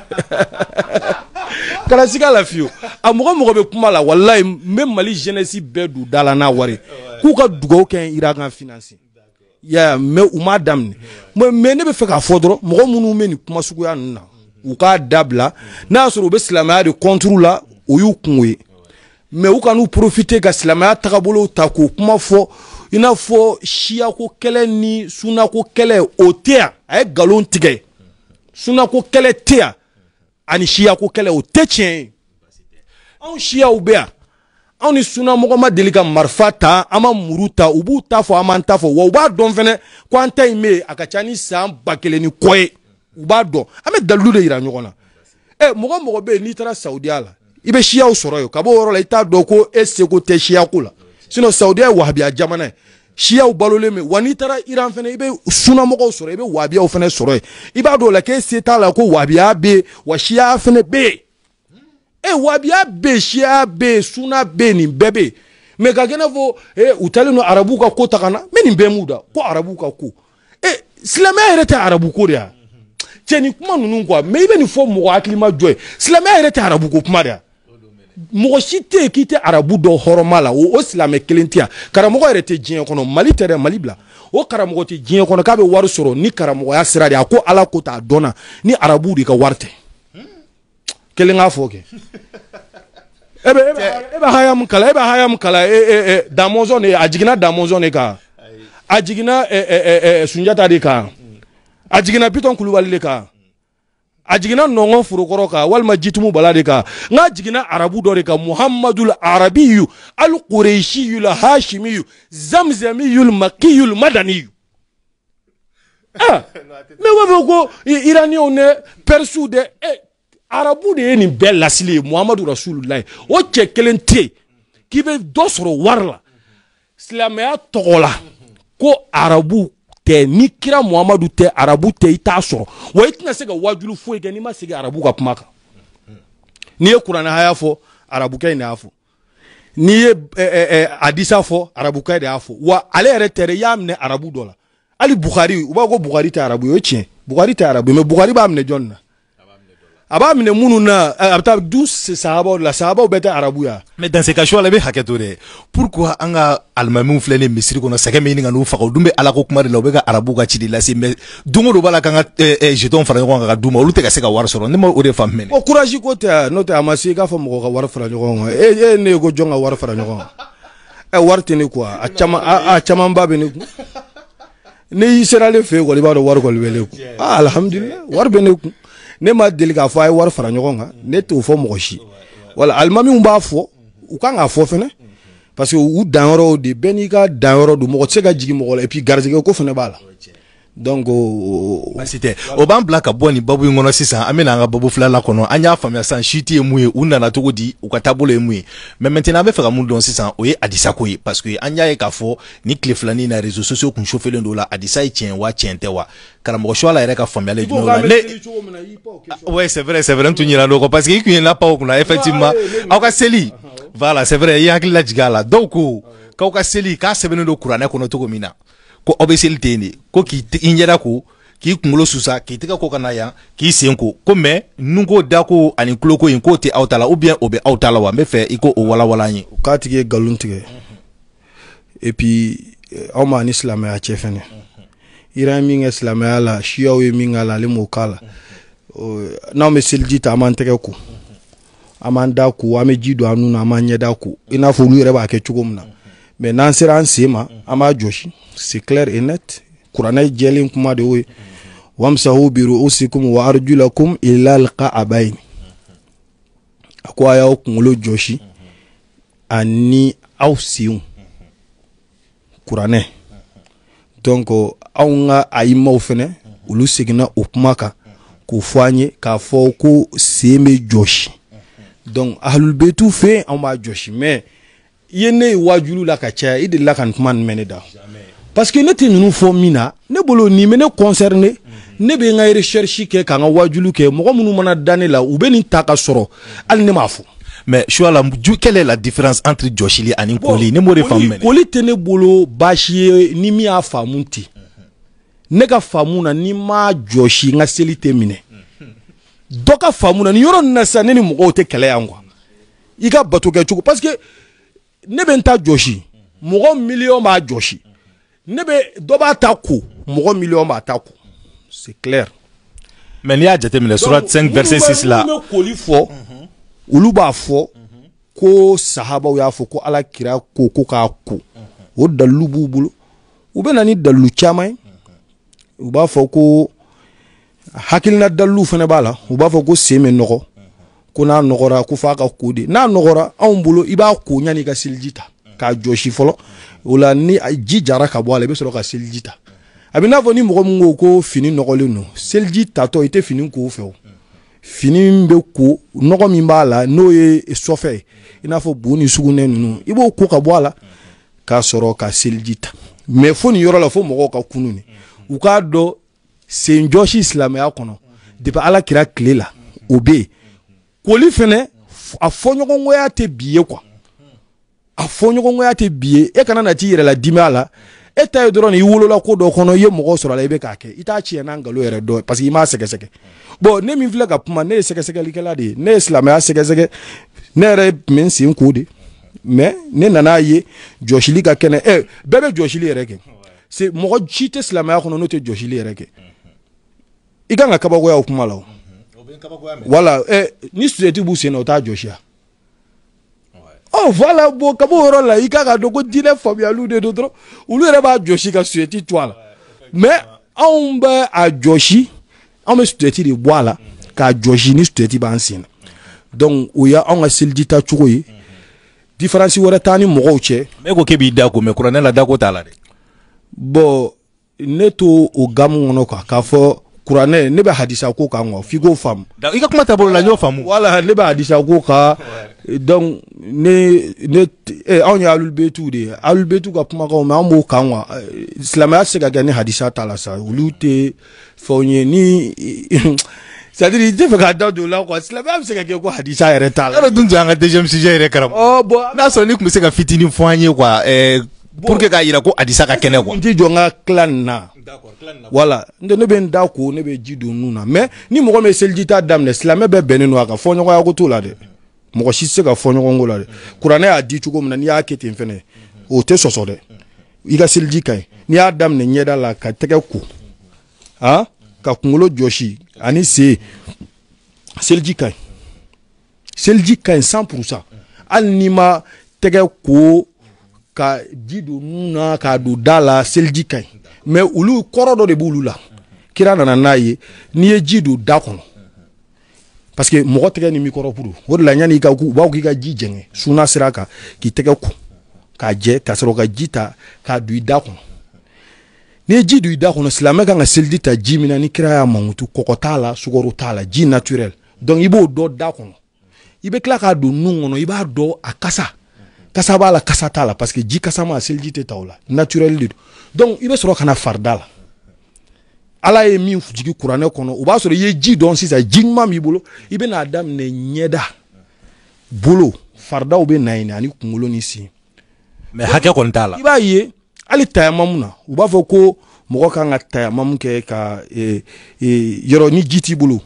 kana siga la fiyewu a mɔgɔ mɔgɔ bɛ kuma la walayi n bɛ mali jeunesse bɛɛ don da la n'a wari k'u ka dugawu kɛ n iran kan finance ya mɛ u m'a daminɛ mɛ ne bɛ fɛ k'a fɔ dɔrɔn mɔgɔ minnu bɛ nin kuma suguya ninnu na u k'a dabila n'a y'a sɔrɔ u bɛ silamɛya de kɔnturu la o y'u kungo ye mɛ u kan'u porofite ka silamɛya tagabolow ta k'o kuma fɔ i n'a fɔ siyako kɛlɛ ni sunako kɛlɛ o tɛ yan a ye nkalon tigɛ sunako kɛlɛ tɛ yan ani siyako kɛlɛ o tɛ tiɲɛ ye anw siyaw bɛ yan anw ni sunamɔgɔ ma deli ka marifa ta an ma muru ta u b'u ta fɔ an b'an ta fɔ wa u b'a dɔn fɛnɛ ko an ta in bɛ yen a ka ca ni san ba kelen ni kɔ ye u b'a dɔn an bɛ dalilu de yira ɲɔgɔn na ɛ mɔgɔ mɔgɔ bɛ yen n'i taara sawudiya la i bɛ siyaw sɔrɔ yen ka bɔ o yɔrɔ la i t'a dɔn ko e seko tɛ siyako la sinɔn sawudiya ye wahabiya jamana ye siyaw balolen bɛ wa n'i taara iran fana i bɛ sunamɔgɔw sɔrɔ i bɛ wahabiyaw fana sɔrɔ yen i b'a dɔn o la k'e se t'a la ko wahabiya bɛ yen wa siya fana bɛ yen e wahabiya bɛ yen siya bɛ yen suna bɛ yen nin bɛɛ bɛ yen mɛ ka kɛ i n'a fɔ ee u taalen don arabuw ka ko ta ka na mɛ nin bɛɛ m'u da ko arabuw ka ko e silamɛya yɛrɛ tɛ arabu ko de ye wa. cɛ ni kuma ninnu kuwa mɛ i bɛ nin fɔ mɔgɔ hakilimajɔ ye silamɛya yɛrɛ tɛ arabuko kuma de ya mɔgɔ si tɛ yen k'i tɛ arabu dɔ hɔrɔma la o o silamɛ kelen tɛ yan karamɔgɔ yɛrɛ tɛ diɲɛ kɔnɔ mali tɛ dɛ mali bila o karamɔgɔ tɛ diɲɛ kɔnɔ k'a bɛ wari sɔrɔ ni karamɔgɔya sira de a ko ala ko t'a dɔnna ni arabu de ka wari tɛ kelen k'a fɔ kɛ hmm? e bɛ e bɛ e bɛ haya mun kala e bɛ haya mun kala e e e damɔzɔn de a jiginna damɔzɔn de kan a jiginna ɛ ɛ ɛ sunjata de kan. a jigina bitɔn kulubali le kan a jiginna nɔngɔn forokɔrɔ kan walima jitumu bala de kan n'a jiginna arabu dɔ de kan muhamadul arabiyu al qureyshiyul hashimiyu zamzamiyul makiyul madaniyu ah ne b'a fɔ ko iraniyɛnw dɛ pɛrisiw dɛ eh, arabu de ye nin bɛɛ lasili ye muhamadu rasululayi o cɛ kelen tɛ yen k'i bɛ dɔ sɔrɔ wari la silamɛya tɔgɔ la ko arabu tɛ ni kira muhamadu tɛ arabu tɛ i t'a sɔrɔ wa i tɛna se ka wajulu foyi kɛ n'i ma segi arabu ka kuma kan n'i ye kuranɛ haya fɔ arabukɛ in de y'a fɔ n'i ye hadisa fɔ arabukɛ de y'a fɔ wa ale yɛrɛ tɛ i y'a minɛ arabu dɔ la hali bukari u b'a fɔ ko bukari tɛ arabu ye o ye tiɲɛ bukari tɛ arabu ye mɛ bukari b'a minɛ jɔn na a b'a minɛ minnu na a bɛ taa du sahabaw la sahabaw bɛɛ tɛ arabu ya mais dans ces cas là i bɛ hakɛ to dɛ pourquoi an ka alimamiw filɛ ni misiri kɔnɔ sɛgɛ min ɲini ka n'u faga u dun bɛ ala ko kuma de la u bɛ ka arabu ka ci de lase mais don o don b'a la k'an ka jetɔn fara ɲɔgɔn kan ka d'u ma olu tɛ ka se ka wari sɔrɔ ne ma o de faamu mɛnɛ. o courage ko tɛ n'o tɛ a ma se i k'a fɔ mɔgɔ ka wari fara ɲɔgɔn kan e e ne ye ko jɔn ka wari fara ɲɔgɔn kan ɛ wari tɛ ne kun a caman a camanba bɛ ne kun n'i sera ale fɛ yen kɔni i b'a dɔn wari kɔni bɛ ne kun ah, alihamudulilayi wari bɛ ne kun. ne ma deli k'a fɔ a ye wari fara ɲɔgɔn kan ne t'o fɔ mɔgɔ si wala alimamiw b'a fɔ u kan k'a fɔ fɛnɛ parce que u danyɔrɔw de bɛɛ n'i ka danyɔrɔ don mɔgɔ tɛ se ka jigin mɔgɔ la et puis garizigɛ ko fɛnɛ b'a la donc basi tɛ o b'an bila e ka bɔ nin babu in kɔnɔ sisan an bɛna an ka babu filala kɔnɔ an y'a faamuya sisan siti ye mun ye u nana cogo di u ka taabolo ye mun ye mɛ maintenant an bɛ fɛ ka mun dɔn sisan o ye adisa ko ye parce que an y'a ye k'a fɔ ni tile filanin na réseaux sociaux kun chauffelen don o la adisa ye tiɲɛ wa tiɲɛ tɛ wa karamɔgɔ suwala yɛrɛ ka faamuyali e jumɛn o la ne ah, ouais c'est vrai c'est vrai n tun ɲinɛna o kɔ parce que i tun ye n lapaw kunna effectivement aw ah, ka seli ah, voilà c'est vrai i hakili lajigin a la dɔw ko k'aw ka seli k'a sɛbɛnnen don kuranɛ kɔnɔ cogo min na ko aw bɛ seli ten ko k'i i ɲɛda ko k'i kunkolo susa k'i tɛgɛ ko ka yan k'i sen ko ko mɛ nunko dako ani kuloko in k'o tɛ aw ta la ubiyɛn o bɛ aw ta la wa n bɛ fɛ i ko o walawala an ye. k'a tigi ye nkalon tigɛ et puis euh, aw ma ni silamɛya cɛ fɛnɛ iran ye min kɛ silamɛya la siyaw ye min k'a la ale m'o k'a la n'anw bɛ seliji ta an b'an tɛgɛ ko an b'an da ko an bɛ ji don an nun na an b'an ɲɛda ko i n'a fɔ olu yɛrɛ b'a kɛ cogo min na. Mm -hmm. mɛ n'an sera an sen ma mm. an b'a jɔsi c'est clair et net kuranɛ jɛlen kuma de y'o ye wamsahu biruusikum wa arjulakum ila alqaabain a mm-hmm. ko mm-hmm. a y'aw kunkolo jɔsi ani aw senw kuranɛ donc euh, mm-hmm. anw ka ayimaw fɛnɛ olu seginna o kuma kan k'o fɔ an ye k'a fɔ ko sen bɛ jɔsi donc ahlulbetu fɛ yen anw b'a jɔsi mais i ye ne ye waajulu la ka caya i delila ka nin kuma nin mɛn ne da parce que ne tɛ ninnu fɔ min na ne bolo nin bɛ ne concerné ne bɛ n ka recherche kɛ ka n ka waajulu kɛ mɔgɔ minnu mana da ne la u bɛ nin ta ka sɔrɔ hali ne m'a fɔ. mais suwala ju quelle est la différence entre jɔsili ani koli ne m'o de faamu mɛnɛ. koli tɛ ne bolo baasi ye ni min y'a faamu ten ne ka faamu na ni n ma jɔsi n ka seli tɛ minɛ dɔ ka faamu na nin yɔrɔ nin na sisan ne ni mɔgɔw tɛ kɛlɛ yan kuwa i ka bato kɛ cogo parce que. Nebe nta joshi, mwenye mili yon ma joshi. Nebe doba ta kou, mwenye mili yon ma ta kou. Se kler. Men ya jate mene, surat 5 versen 6 la. Mwenye koli fwo, mwenye koli fwo, kou sahaba wya fwo kou ala kira kou kou ka kou. Wot dalou bou boulou. Woube nanit dalou tchamay. Woube fwo kou, hakil nanit dalou fwenye bala, woube fwo kou semen noko. ko n'a nɔgɔra ko f'a ka ko de n'a nɔgɔra anw bolo i b'a ko ɲani ka seliji ta k'a jɔsi fɔlɔ o la ni ji jara ka bɔ a la i bɛ sɔrɔ ka seliji ta a bɛ n'a fɔ ni mɔgɔ min ko ko fini nɔgɔlen don seliji tatɔ i tɛ fini ko fɛ o fini bɛ ko nɔgɔ min b'a la n'o ye sɔfɛ ye i n'a fɔ bo ni sugunɛ ninnu i b'o ko ka bɔ a la k'a sɔrɔ ka seliji ta mɛ fo nin yɔrɔ la fo mɔgɔw ka kunu ni u k'a dɔn senjɔsi silamɛya kɔnɔ depi ala kira tile la o bɛ yen koli fɛnɛ a fɔɲɔgɔnkɔya tɛ bi ye kuwa a fɔɲɔgɔnkɔya tɛ bi ye e kana na t'i yɛrɛ la dimi a la e ta ye dɔrɔn i wolola ko dɔ kɔnɔ i ye mɔgɔ sɔrɔ a la i bɛ k'a kɛ i t'a tiɲɛ n'a nkalon yɛrɛ dɔn parce que i m'a sɛgɛsɛgɛ bɔn ne min filɛ ka kuma ne ye sɛgɛsɛgɛlikɛla de ye ne ye silamɛya sɛgɛsɛgɛ ne yɛrɛ tun bɛ n sen ko de mɛ ne nan'a ye jɔsili ka kɛnɛ ɛ bɛɛ bɛ jɔsili yɛrɛ kɛ se mɔgɔ si tɛ silamɛya kɔnɔ n'o tɛ jɔsili yɛrɛ kɛ i kan ka kabakoya o kuma la o wala eh, ni sosiyete b'u sen na o t'a jɔsi a ɔ oh, voilà bon ka b'o yɔrɔ la i ka ka dɔn ko diinɛ faamuyaliw de don dɔrɔn olu yɛrɛ b'a jɔsi ka sosiyete to a la mais anw bɛ a jɔsi anw bɛ sosiyete de bɔ a la k'a jɔsi ni sosiyete b'an sen na donc o ye anw ka selijita cogo ye mhm. diferansi wɛrɛ t'an ni mɔgɔw cɛ. e ko k'e b'i da ko mɛ kuranɛ la dako t'a la dɛ. bɔn ne to o gamu kɔnɔ kuwa k'a fɔ. kuranɛ ne bɛ hadisa ko kan kuwa f'i k'o faamu. i ka kuma taabolo la n y'o faamu. wala ne bɛ hadisa ko kan donc ne ne ɛ eh, anw ye alubetu de ye alubetu ka kumakanw mɛ an b'o kan kuwa silamɛya tɛ se ka kɛ eh, ni hadisa ta la sa olu tɛ fɛnw ye ni. c'est à dire i tɛ fɛ k'a da don o la quoi silamɛya bɛ se ka kɛ ko hadisa yɛrɛ t'a la. yɔrɔ dun tun y'an ka deuxième sujet yɛrɛ karamɔgɔ. ɔ oh, bɔn n'a sɔrɔ ni tun bɛ se ka fitinin fɔ an ye quoi ɛɛ. Eh, pour que k'a yira ko adisa ka kɛnɛ kuwa n ti jɔ n ka kila nin na wala n tɛ ne bɛ n da ko ne bɛ ji don nun na mɛ ni mɔgɔ min ye seliji ta daminɛ silamɛ bɛɛ bɛnnen don a kan fɔɲɔgɔnya ko t'o la dɛ mɔgɔ si tɛ se ka fɔɲɔgɔn ko la dɛ kuranɛ y'a di cogo min na n'i y'a kɛ ten fɛnɛ o tɛ sɔsɔ dɛ i ka seliji ka ɲi n'i y'a daminɛ ɲɛda la ka tɛgɛ ko han ka kunkolo jɔsi ani sen seliji ka ɲi seliji ka ɲi 100% hali n'i ma tɛgɛ ko ka ji don nun na k'a don da la seliji ka ɲi mɛ olu kɔrɔ dɔ de b'olu la kira nana n'a ye n'i ye ji don da kɔnɔ parce que mɔgɔ tɛgɛ ni mikɔrɔpu do o de la yanni i ka ku u b'aw k'i ka ji jɛngɛ suna sira kan k'i tɛgɛ ko k'a jɛ ka sɔrɔ ka ji ta k'a don i da kɔnɔ n'i ye ji don i da kɔnɔ silamɛ kan ka seliji ta ji min na ni kira y'a mankutu kɔkɔ t'a la sukaro t'a la ji naturel donc i b'o dɔ da kɔnɔ i bɛ tila k'a don nun kɔnɔ i b'a dɔn a kasa kasa b'a la kasa t'a la parce que ji kasa ma seliji tɛ ta o la naturel de don donc i bɛ sɔrɔ ka na farida la ala ye min jigi kuranɛ kɔnɔ o b'a sɔrɔ i ye ji dɔn sisan ji ɲuman b'i bolo i bɛ n'a daminɛ ɲɛda bolo faridaw bɛ na yen ani kunkolo ni sen. mɛ hakɛ kɔni t'a la. i b'a ye hali tayamamu na u b'a fɔ ko mɔgɔ kan ka tayamamu kɛ ka eh, eh, yɔrɔ ni ji t'i bolo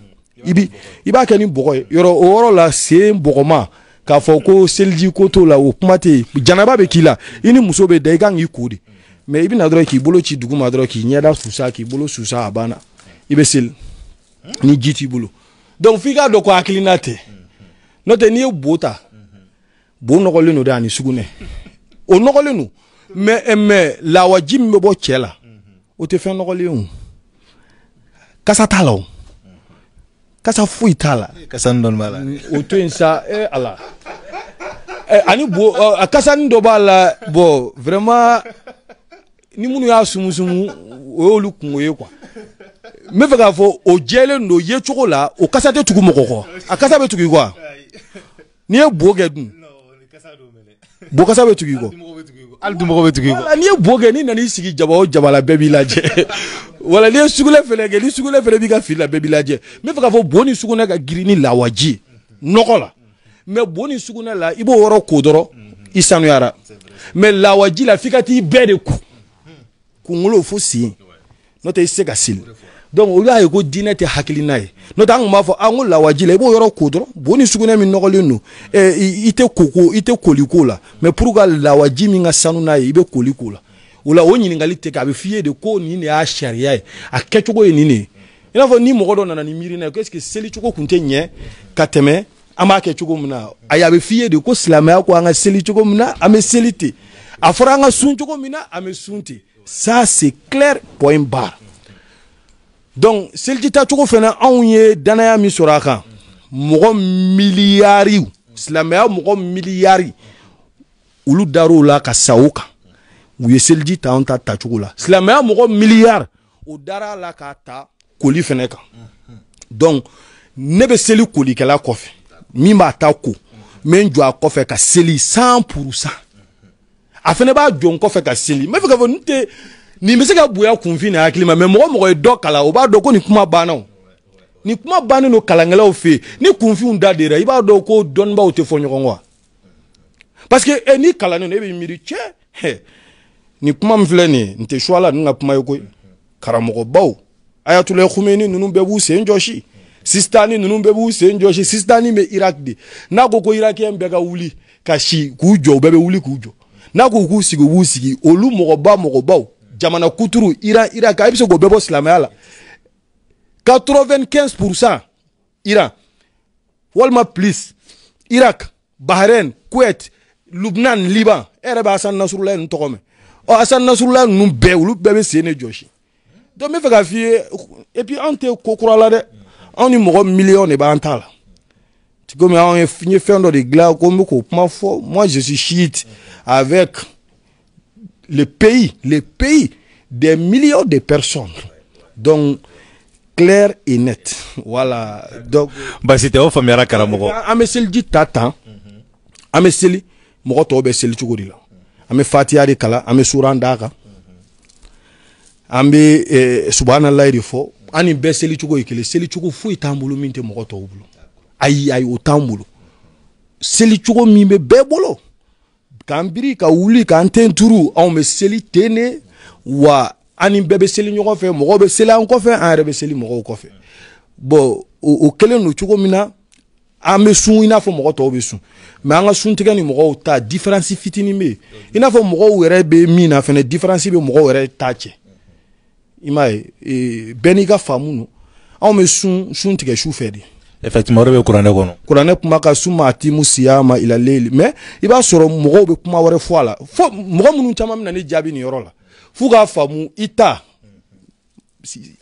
i b'a kɛ ni bɔgɔ ye yɔrɔ o yɔrɔ la sen bɔgɔma. k'a fɔ ko seliji ko t'o la o kuma tɛ yen janaba bɛ k'i la i ni muso bɛ da i kan k'i ko de mɛ i bɛna dɔrɔn k'i bolo ci dugu ma dɔrɔn k'i ɲɛda susa k'i bolo susa a banna i bɛ seli ni ji t'i bolo donc f'i k'a dɔn ko hakilina tɛ n'o tɛ n'i ye bo ta bo nɔgɔlen don dɛ ani sugunɛ o nɔgɔlen don mɛ eh, mɛ lawaji min bɛ bɔ cɛ la o tɛ fɛn nɔgɔlen o kasa t'a la o. kasa foyi t'a la yen sa e ala ani bo eh, a kasa dɔ b'a la bɔn vraiment ni minnu y'a sumusumu o y'olu kungo ye kuwa n bɛ fɛ k'a fɔ o jɛlen don ye cogo la o kasa tɛ tugu mɔgɔ kɔ a kasa bɛ tugu i kɔ n'i ye bo kɛ dun bo kasa bɛ tugu kɔ hali dunbagaw bɛ tugu i kɔ. n'i ye bo kɛ n'i nana i sigi jaba o jaba la bɛɛ b'i lajɛ wala n'i ye sugunɛ fɛnɛ kɛ ni sugunɛ fɛnɛ b'i ka fili la bɛɛ b'i lajɛ n bɛ fɛ k'a fɔ bo ni sugunɛ ka girin ni lawaji nɔgɔ la mɛ bo ni sugunɛ la i b'o yɔrɔ ko dɔrɔn i sanuyara mɛ lawaji la f'i ka t'i bɛɛ de ko kunkolo fo sen n'o tɛ i tɛ se ka seli. donc olu y'a ye ko diinɛ tɛ hakilina ye n'o tɛ an tun b'a fɔ a n ko lawaji la i b'o yɔrɔ ko dɔrɔn bo ni sugunɛ min nɔgɔlen don i tɛ koko i tɛ koli k'o la mais pour que lawaji min ka sanu n'a ye i bɛ koli k'o la o la o ɲininkali tɛ kɛ a bɛ f'i ye de ko nin de y'a sariya ye a kɛcogo ye nin de ye i n'a fɔ ni mɔgɔ dɔ nana ni miiri na ye ko est ce que selicogo tun tɛ ɲɛ ka tɛmɛ an b'a kɛ cogo min na ayi a bɛ f'i ye de ko silamɛya ko an ka seli cogo min na an bɛ seli ten a fɔra an ka sun cogo min na an bɛ sun ten ça c'est clair point barre donc selijitacogo fɛnɛ anw ye dannaya min sɔrɔ a kan mɔgɔ miliyariw silamɛya mɔgɔ miliyari olu dar'o la ka sa o kan u ye seliji ta anw ta tacogo la silamɛya mɔgɔ miliyari o dar'a la k'a ta koli fɛnɛ kan donc ne bɛ seli kolikɛla kɔfɛ min b'a ta ko n bɛ n jɔ a kɔfɛ ka seli 100% a fɛnɛ b'a jɔ n kɔfɛ ka seli n bɛ fɛ k'a fɔ n tɛ nin bɛ se ka bonya kunfin ni hakili ma mɛ mɔgɔ mɔgɔ ye dɔ kalan o b'a dɔn ko nin kuma banna o nin kuma bannen don kalankɛlaw fɛ yen ni kunfinw da dera i b'a dɔn ko dɔnnibaw tɛ fɔ ɲɔgɔn wa parce que e ni kalannen don e bɛ miiri cɛ nin kuma min filɛ nin ye nin tɛ suwa la nin ka kuma ye koyi karamɔgɔbaw ayatollah khomeini ninnu bɛɛ b'u sen jɔsi sistani ninnu bɛɛ b'u sen jɔsi sistani bɛ iraki de n'a ko ko irakiyɛn bɛɛ ka wuli ka si k'u jɔ u bɛɛ bɛ wuli k'u jɔ n'a ko k'u sigi u b'u sigi olu mɔgɔba mɔgɔbaw jamana kuturu iran iran kan i bɛ se k'o bɛɛ bɔ silamɛya la quatre vingt iran walima plus irak bahrain kuwait lubnan liban eh, e yɛrɛ bɛ asan nasurula ninnu tɔgɔ oh, mɛn ɔ asan nasurula ninnu bɛɛ olu bɛɛ bɛ sen de jɔsi donc n fɛ k'a f'i et puis tɛ ko la dɛ anw ni mɔgɔ miliyɔn de b'an ta la komi anw ye fɛn dɔ de dilan ko n k'o kuma fɔ moi je suis chiite avec le pays, le pays des millions de personnes. Donc, clair et net. Voilà. Donc. Bah, c'était au mais à Karamogo. Amesel ah, dit tata. Hein. Ameseli, ah, mogo tobe seli chukurila. Hein. Ame ah, fatia de kala, ame Surandaga. Ame eh, subhanallah il faut. Ani be seli chuko ikele. Seli chuko fou itambulu minte mogo tobulo. Aïe, aïe, otambulu. Seli chuko mime be bolo. k'an biri ka wuli k'an ten turu anw bɛ seli ten de wa an ni bɛɛ bɛ seli ɲɔgɔn fɛ mɔgɔw bɛ seli an kɔfɛ an yɛrɛ bɛ seli mɔgɔw kɔfɛ bɔn o kɛlen don cogo min na an bɛ sun i n'a fɔ mɔgɔ tɔw bɛ sun mɛ an ka suntigɛ ni mɔgɔw ta diferansi fitinin bɛ yen i n'a fɔ mɔgɔw yɛrɛ bɛ min na fɛnɛ diferansi bɛ mɔgɔw yɛrɛ ta cɛ i m'a ye bɛɛ n'i ka faamu don anw bɛ sun sun tigɛ su fɛ de effectivement o de bɛ kuranɛ kɔnɔ kuranɛ kuma ka suma atimu siyama ilaleli mais i b'a sɔrɔ mɔgɔw bɛ kuma wɛrɛ fɔ a la fo mɔgɔ minnu caman bɛna ni jaabi nin yɔrɔ la f'u k'a faamu i ta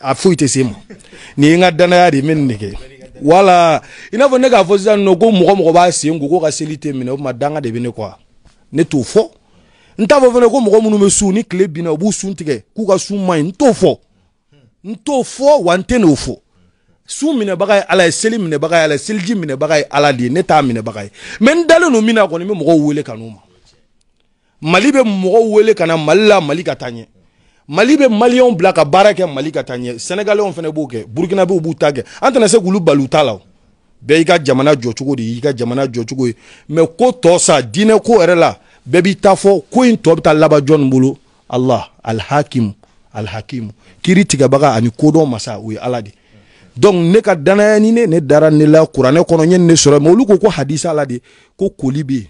a foyi tɛ se ma nin ye n ka danaya de ye n bɛ nin de kɛ wala i n'a fɔ ne k'a fɔ sisan nɔ ko mɔgɔ mɔgɔ b'a sen ko ko ka seli tɛ minɛ o tuma danga de bɛ ne kɔ a ne t'o fɔ n t'a fɔ fana ko mɔgɔ minnu bɛ sun ni tile binna u b'u sun tigɛ k'u ka sun man ɲi n t'o fɔ n t'o fɔ wa n tɛ n'o fɔ su minɛbaga ye ala ye seli minɛbaga ye ala ye seliji minɛbaga ye ala de ye ne t'a minɛbaga ye mɛ n dalen don min na kɔni n bɛ mɔgɔw wele ka n'u ma mali bɛ mɔgɔw wele ka na mali la mali ka taa ɲɛ mali bɛ maliyɛnw bila ka baara kɛ mali ka taa ɲɛ sɛnɛgalɛnw fana b'o kɛ burukinabew b'u ta kɛ an tɛna se k'olu bali u ta la o bɛɛ y'i ka jamana jɔcogo de y'i ka jamana jɔcogo ye mɛ ko tɔ sa diinɛ ko yɛrɛ la bɛɛ b'i ta fɔ ko in tɔ bɛ taa laban jɔnni bolo ala alihakimu alihakimu kiiri tigɛbaga ani kodɔn masa o ye ala de ye donc ne ka danaya ni ne ne dara ne la kuranɛ kɔnɔ n ye nin de sɔrɔ mɛ olu ko ko hadisa la de ko koli bɛ yen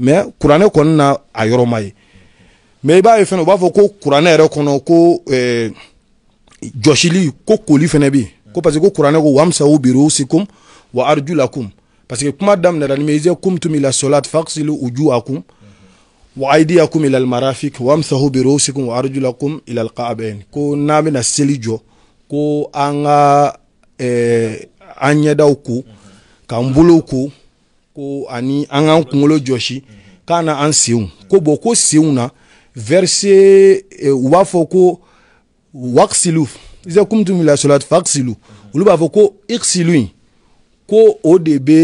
mɛ kuranɛ kɔni na a yɔrɔ ma ye mɛ i b'a ye fɛnɛ u b'a fɔ ko kuranɛ yɛrɛ kɔnɔ ko ɛɛ jɔsili ko koli fɛnɛ bɛ yen ko parce que ko kuranɛ ko wamsawu birusikum wa arjulakum parce que kuma daminɛra ni mɛ izɛ kumtum ila solat faksilu ujuakum wa aidiyakum ila almarafik wamsahu birusikum wa arjulakum ila alqaabain ko n'a bɛna seli jɔ ko an ka eh, an ɲɛdaw ko k'an bolow ko ko ani an k'an kunkolo jɔsi k'an na an senw ko bɔn ko senw na verse eh, u b'a fɔ ko waksilu iza kumtum ila solati faksilu olu b'a fɔ ko iksilu in ko o de bɛ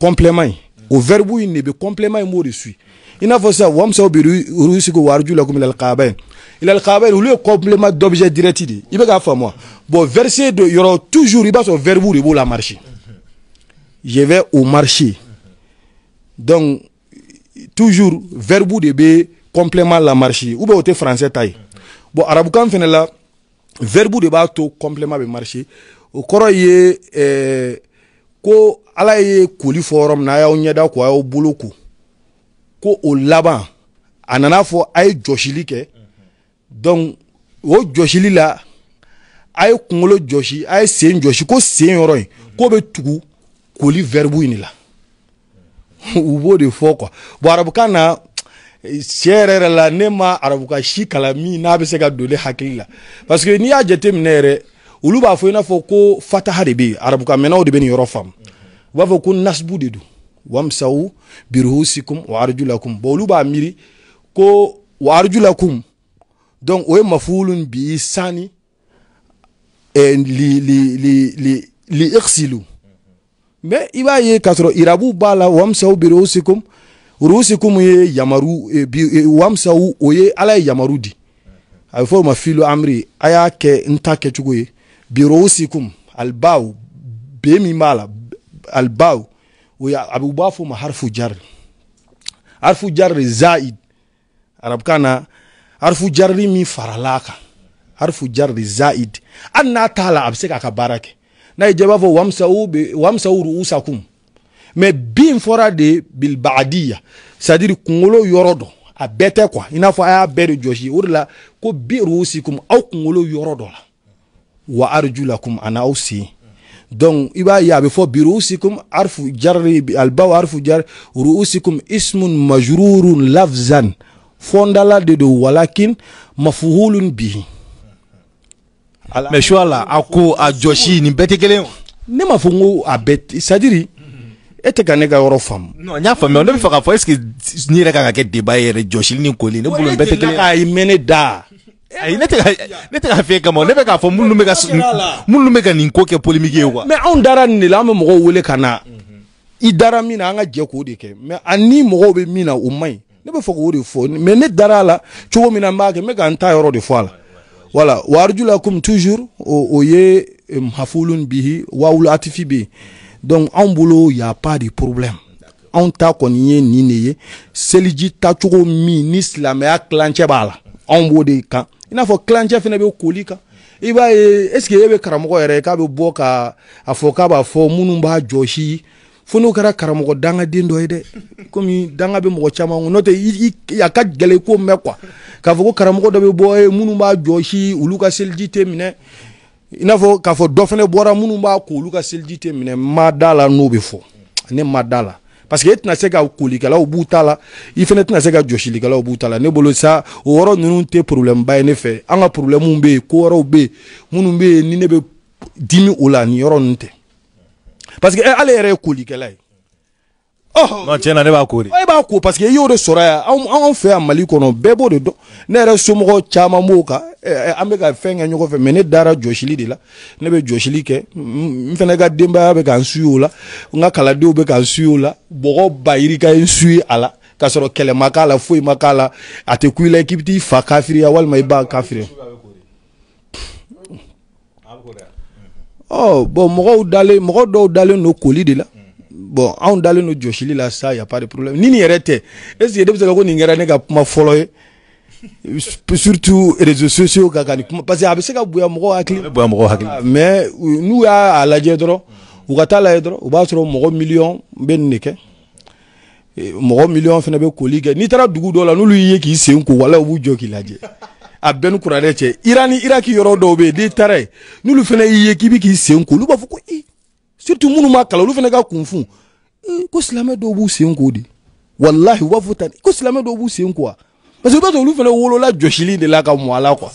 complément in o verbe in de bɛ complément in b'o de suit i n'a fɔ sisan wamusaw bi rusi ko warju lakum ilal qabain ilal qabain olu ye complément d'objet direct de i bɛ k'a faamu wa bon verset de yɔrɔ toujours i b'a sɔrɔ verbe de b'o la marché je vais au marché donc toujours verbe de bɛ complément la marché ou bien o tɛ français ta ye bon arabukan fana la verbe de b'a to complément bɛ marché o kɔrɔ ye ɛɛ ko ala ye koli fɔ yɔrɔ min na a y'aw ɲɛda ko a y'aw bolo ko. ko o laban a nana fɔ a ye jɔsili kɛ donc o jɔsili la a ye kunkolo jɔsi a ye sen jɔsi ko sen yɔrɔ in k'o bɛ tugu koli verbe in de la u b'o de fɔ quoi bon arabukan na tiɲɛ yɛrɛ yɛrɛ la ne ma arabukan si kalan min n'a bɛ se ka don ne hakili la parce que n'i y'a jateminɛ yɛrɛ olu b'a fɔ i n'a fɔ ko fataha de bɛ yen arabukan mɛnnaw de bɛ nin yɔrɔ faamu u b'a fɔ ko nasibu de don wamsawu biruhusikum wa arjulakum bon olu b'a miiri ko wa arjulakum donc o ye mafulun bi sani eh, li li li li li iqsilu mais i b'a ye k'a sɔrɔ irabu b'a la wamsawu biruhusikum ruhusikum ye yamaru eh, bi eh, wamsawu o ye ala ye yamaru di a bɛ fɔ o ma filu amri a y'a kɛ n ta kɛcogo ye biruhusikum alibaw be min b'a la alibaw ويبقى فما حرف جر حرف جر زائد عرب كان حرف جر مي فرلاكا حرف جر زائد أنا تعالى أبسك أكبارك نايجي بافو وامسو وامسو رؤوسكم mɛ bin fɔra de bilibadiya sadiri kunkolo yɔrɔ a bɛɛ tɛ kuwa i n'a fɔ a ko la wa arjulakum donc i b'a ye a bɛ fɔ bi ruusikum arfu jarri albaw arfu jarri ruusikum ismun majrurun lafzan fɔndala de don walakin mafuhulun bihi. mɛ suwa la a ko a jɔsi nin bɛɛ tɛ kelen ne m'a fɔ n ko a bɛɛ c'est à dire e tɛ ka ne ka yɔrɔ faamu. non n y'a faamuya ne bɛ fɛ k'a fɔ est ce que nin yɛrɛ ka kan ka kɛ débat yɛrɛ jɔsili ni koli ne bolo nin bɛɛ tɛ kelen o ye jeli la k'a mɛn ne da. ayi ne tɛ ka ne tɛ ka f'e kama ne bɛ k'a fɔ minnu bɛ ka minnu bɛ ka nin ko kɛ polémique ye quoi. mɛ anw dara nin de la an bɛ mɔgɔw wele ka na mhm. i dara min na an ka jɛ k'o de kɛ mɛ ani mɔgɔw bɛ min na o man ɲi ne bɛ fɛ k'o de fɔ mɛ ne dara a la cogo min na n b'a kɛ n bɛ ka n ta yɔrɔ de fɔ a la voilà wa arjula comme toujours o, o ye hafulun bihi wawulu atifi bɛ yen donc anw bolo y'a pas de problème. anw ta kɔni ye nin de ye seliji tacogo min ni silamɛya tilancɛ b'a la anw b'o de kan i n'a fɔ kilancɛ fɛnɛ be koli kan i b'a ye eske e be karamɔgɔ yɛrɛ k'a be bɔ ka a fɔ k'a b'a fɔ minnu b'a jɔsi fo n'o kɛra karamɔgɔ dangaden dɔ ye dɛ komi danga be mɔgɔ caaman kun n'o tɛ a ka gwɛlɛ i ko mɛn kuwa k'a fɔ ko karamɔgɔ dɔ be bɔ ye minnu b'a jɔsi olu ka seliji tɛ minɛ i n'a fɔ k'a fɔ dɔ fɛnɛ bɔra minnu b'a ko olu ka seliji tɛ minɛ ma da la n'o be fɔ ne ma da la parce que e tɛna se ka kolikɛlaw b'u ta la i fɛnɛ tɛna se ka jɔsilikɛlaw b'u ta la ne bolo sa o yɔrɔ ninnu tɛ problɛmuba ye ne fɛ an ka problɛmuw be yen ko wɛrɛw be yen minnu be yen ni ne be dimi o la nin yɔrɔ ninnu tɛ parce que eh, ale yɛrɛ ye kolikɛla ye Oh. non tiɲɛ na ne b'a ko de. e b'a ko parce que i y'o de sɔrɔ yan anw fɛ yan mali kɔnɔ bɛɛ b'o de dɔn ne yɛrɛ somɔgɔw caman b'o kan eh, eh, an bɛ ka fɛn kɛ ɲɔgɔn fɛ mɛ ne dara jɔsili de la ne bɛ jɔsili kɛ n fana ka denbaya bɛ ka n suye o la n ka kalandenw bɛ ka n suye o la bɔgɔ bayiri ka n suye a la k'a sɔrɔ kɛlɛ ma k'a la foyi ma k'a la a tɛ ku i la k'i bɛ t'i fa kafiriya walima i b'a kafiriya. ɔ oh, bɔn mɔgɔw dalen mɔgɔ dɔw dalen don koli de la. Mm. bon anw dalen no jɔsili la sa ya pas de problème ni nin yɛrɛ tɛ est ce que ne bɛ se ka ko nin kɛra ne ka kuma fɔlɔ ye surtout réseaux sociaux kan ka nin kuma parce que a bɛ se ka bonya mɔgɔw hakili bonya mɔgɔw hakili ah, mais n'u y'a lajɛ dɔrɔn u ka taa lajɛ dɔrɔn u b'a sɔrɔ mɔgɔ miliyɔn bɛ nin de kɛ eh, mɔgɔ miliyɔn fana bɛ koli kɛ n'i taara dugu dɔ la n'olu y'i ye k'i sen ko wala u b'u jɔ k'i lajɛ a bɛɛ ni kuranɛ cɛ iran ni iraki yɔrɔ dɔw bɛ yen n'i taara yen n'olu fana y'i ye k'i bɛ k'i sen ko olu b'a fɔ ko i eh, surtout minnu ma kalan olu fana ka kunfun ko silamɛ dɔw b'u sen k'o de walahi u b'a fɔ tan ko silamɛ dɔw b'u sen k'o wa Parce que vous faites wolola jɔsili de la ka mɔ a la quoi.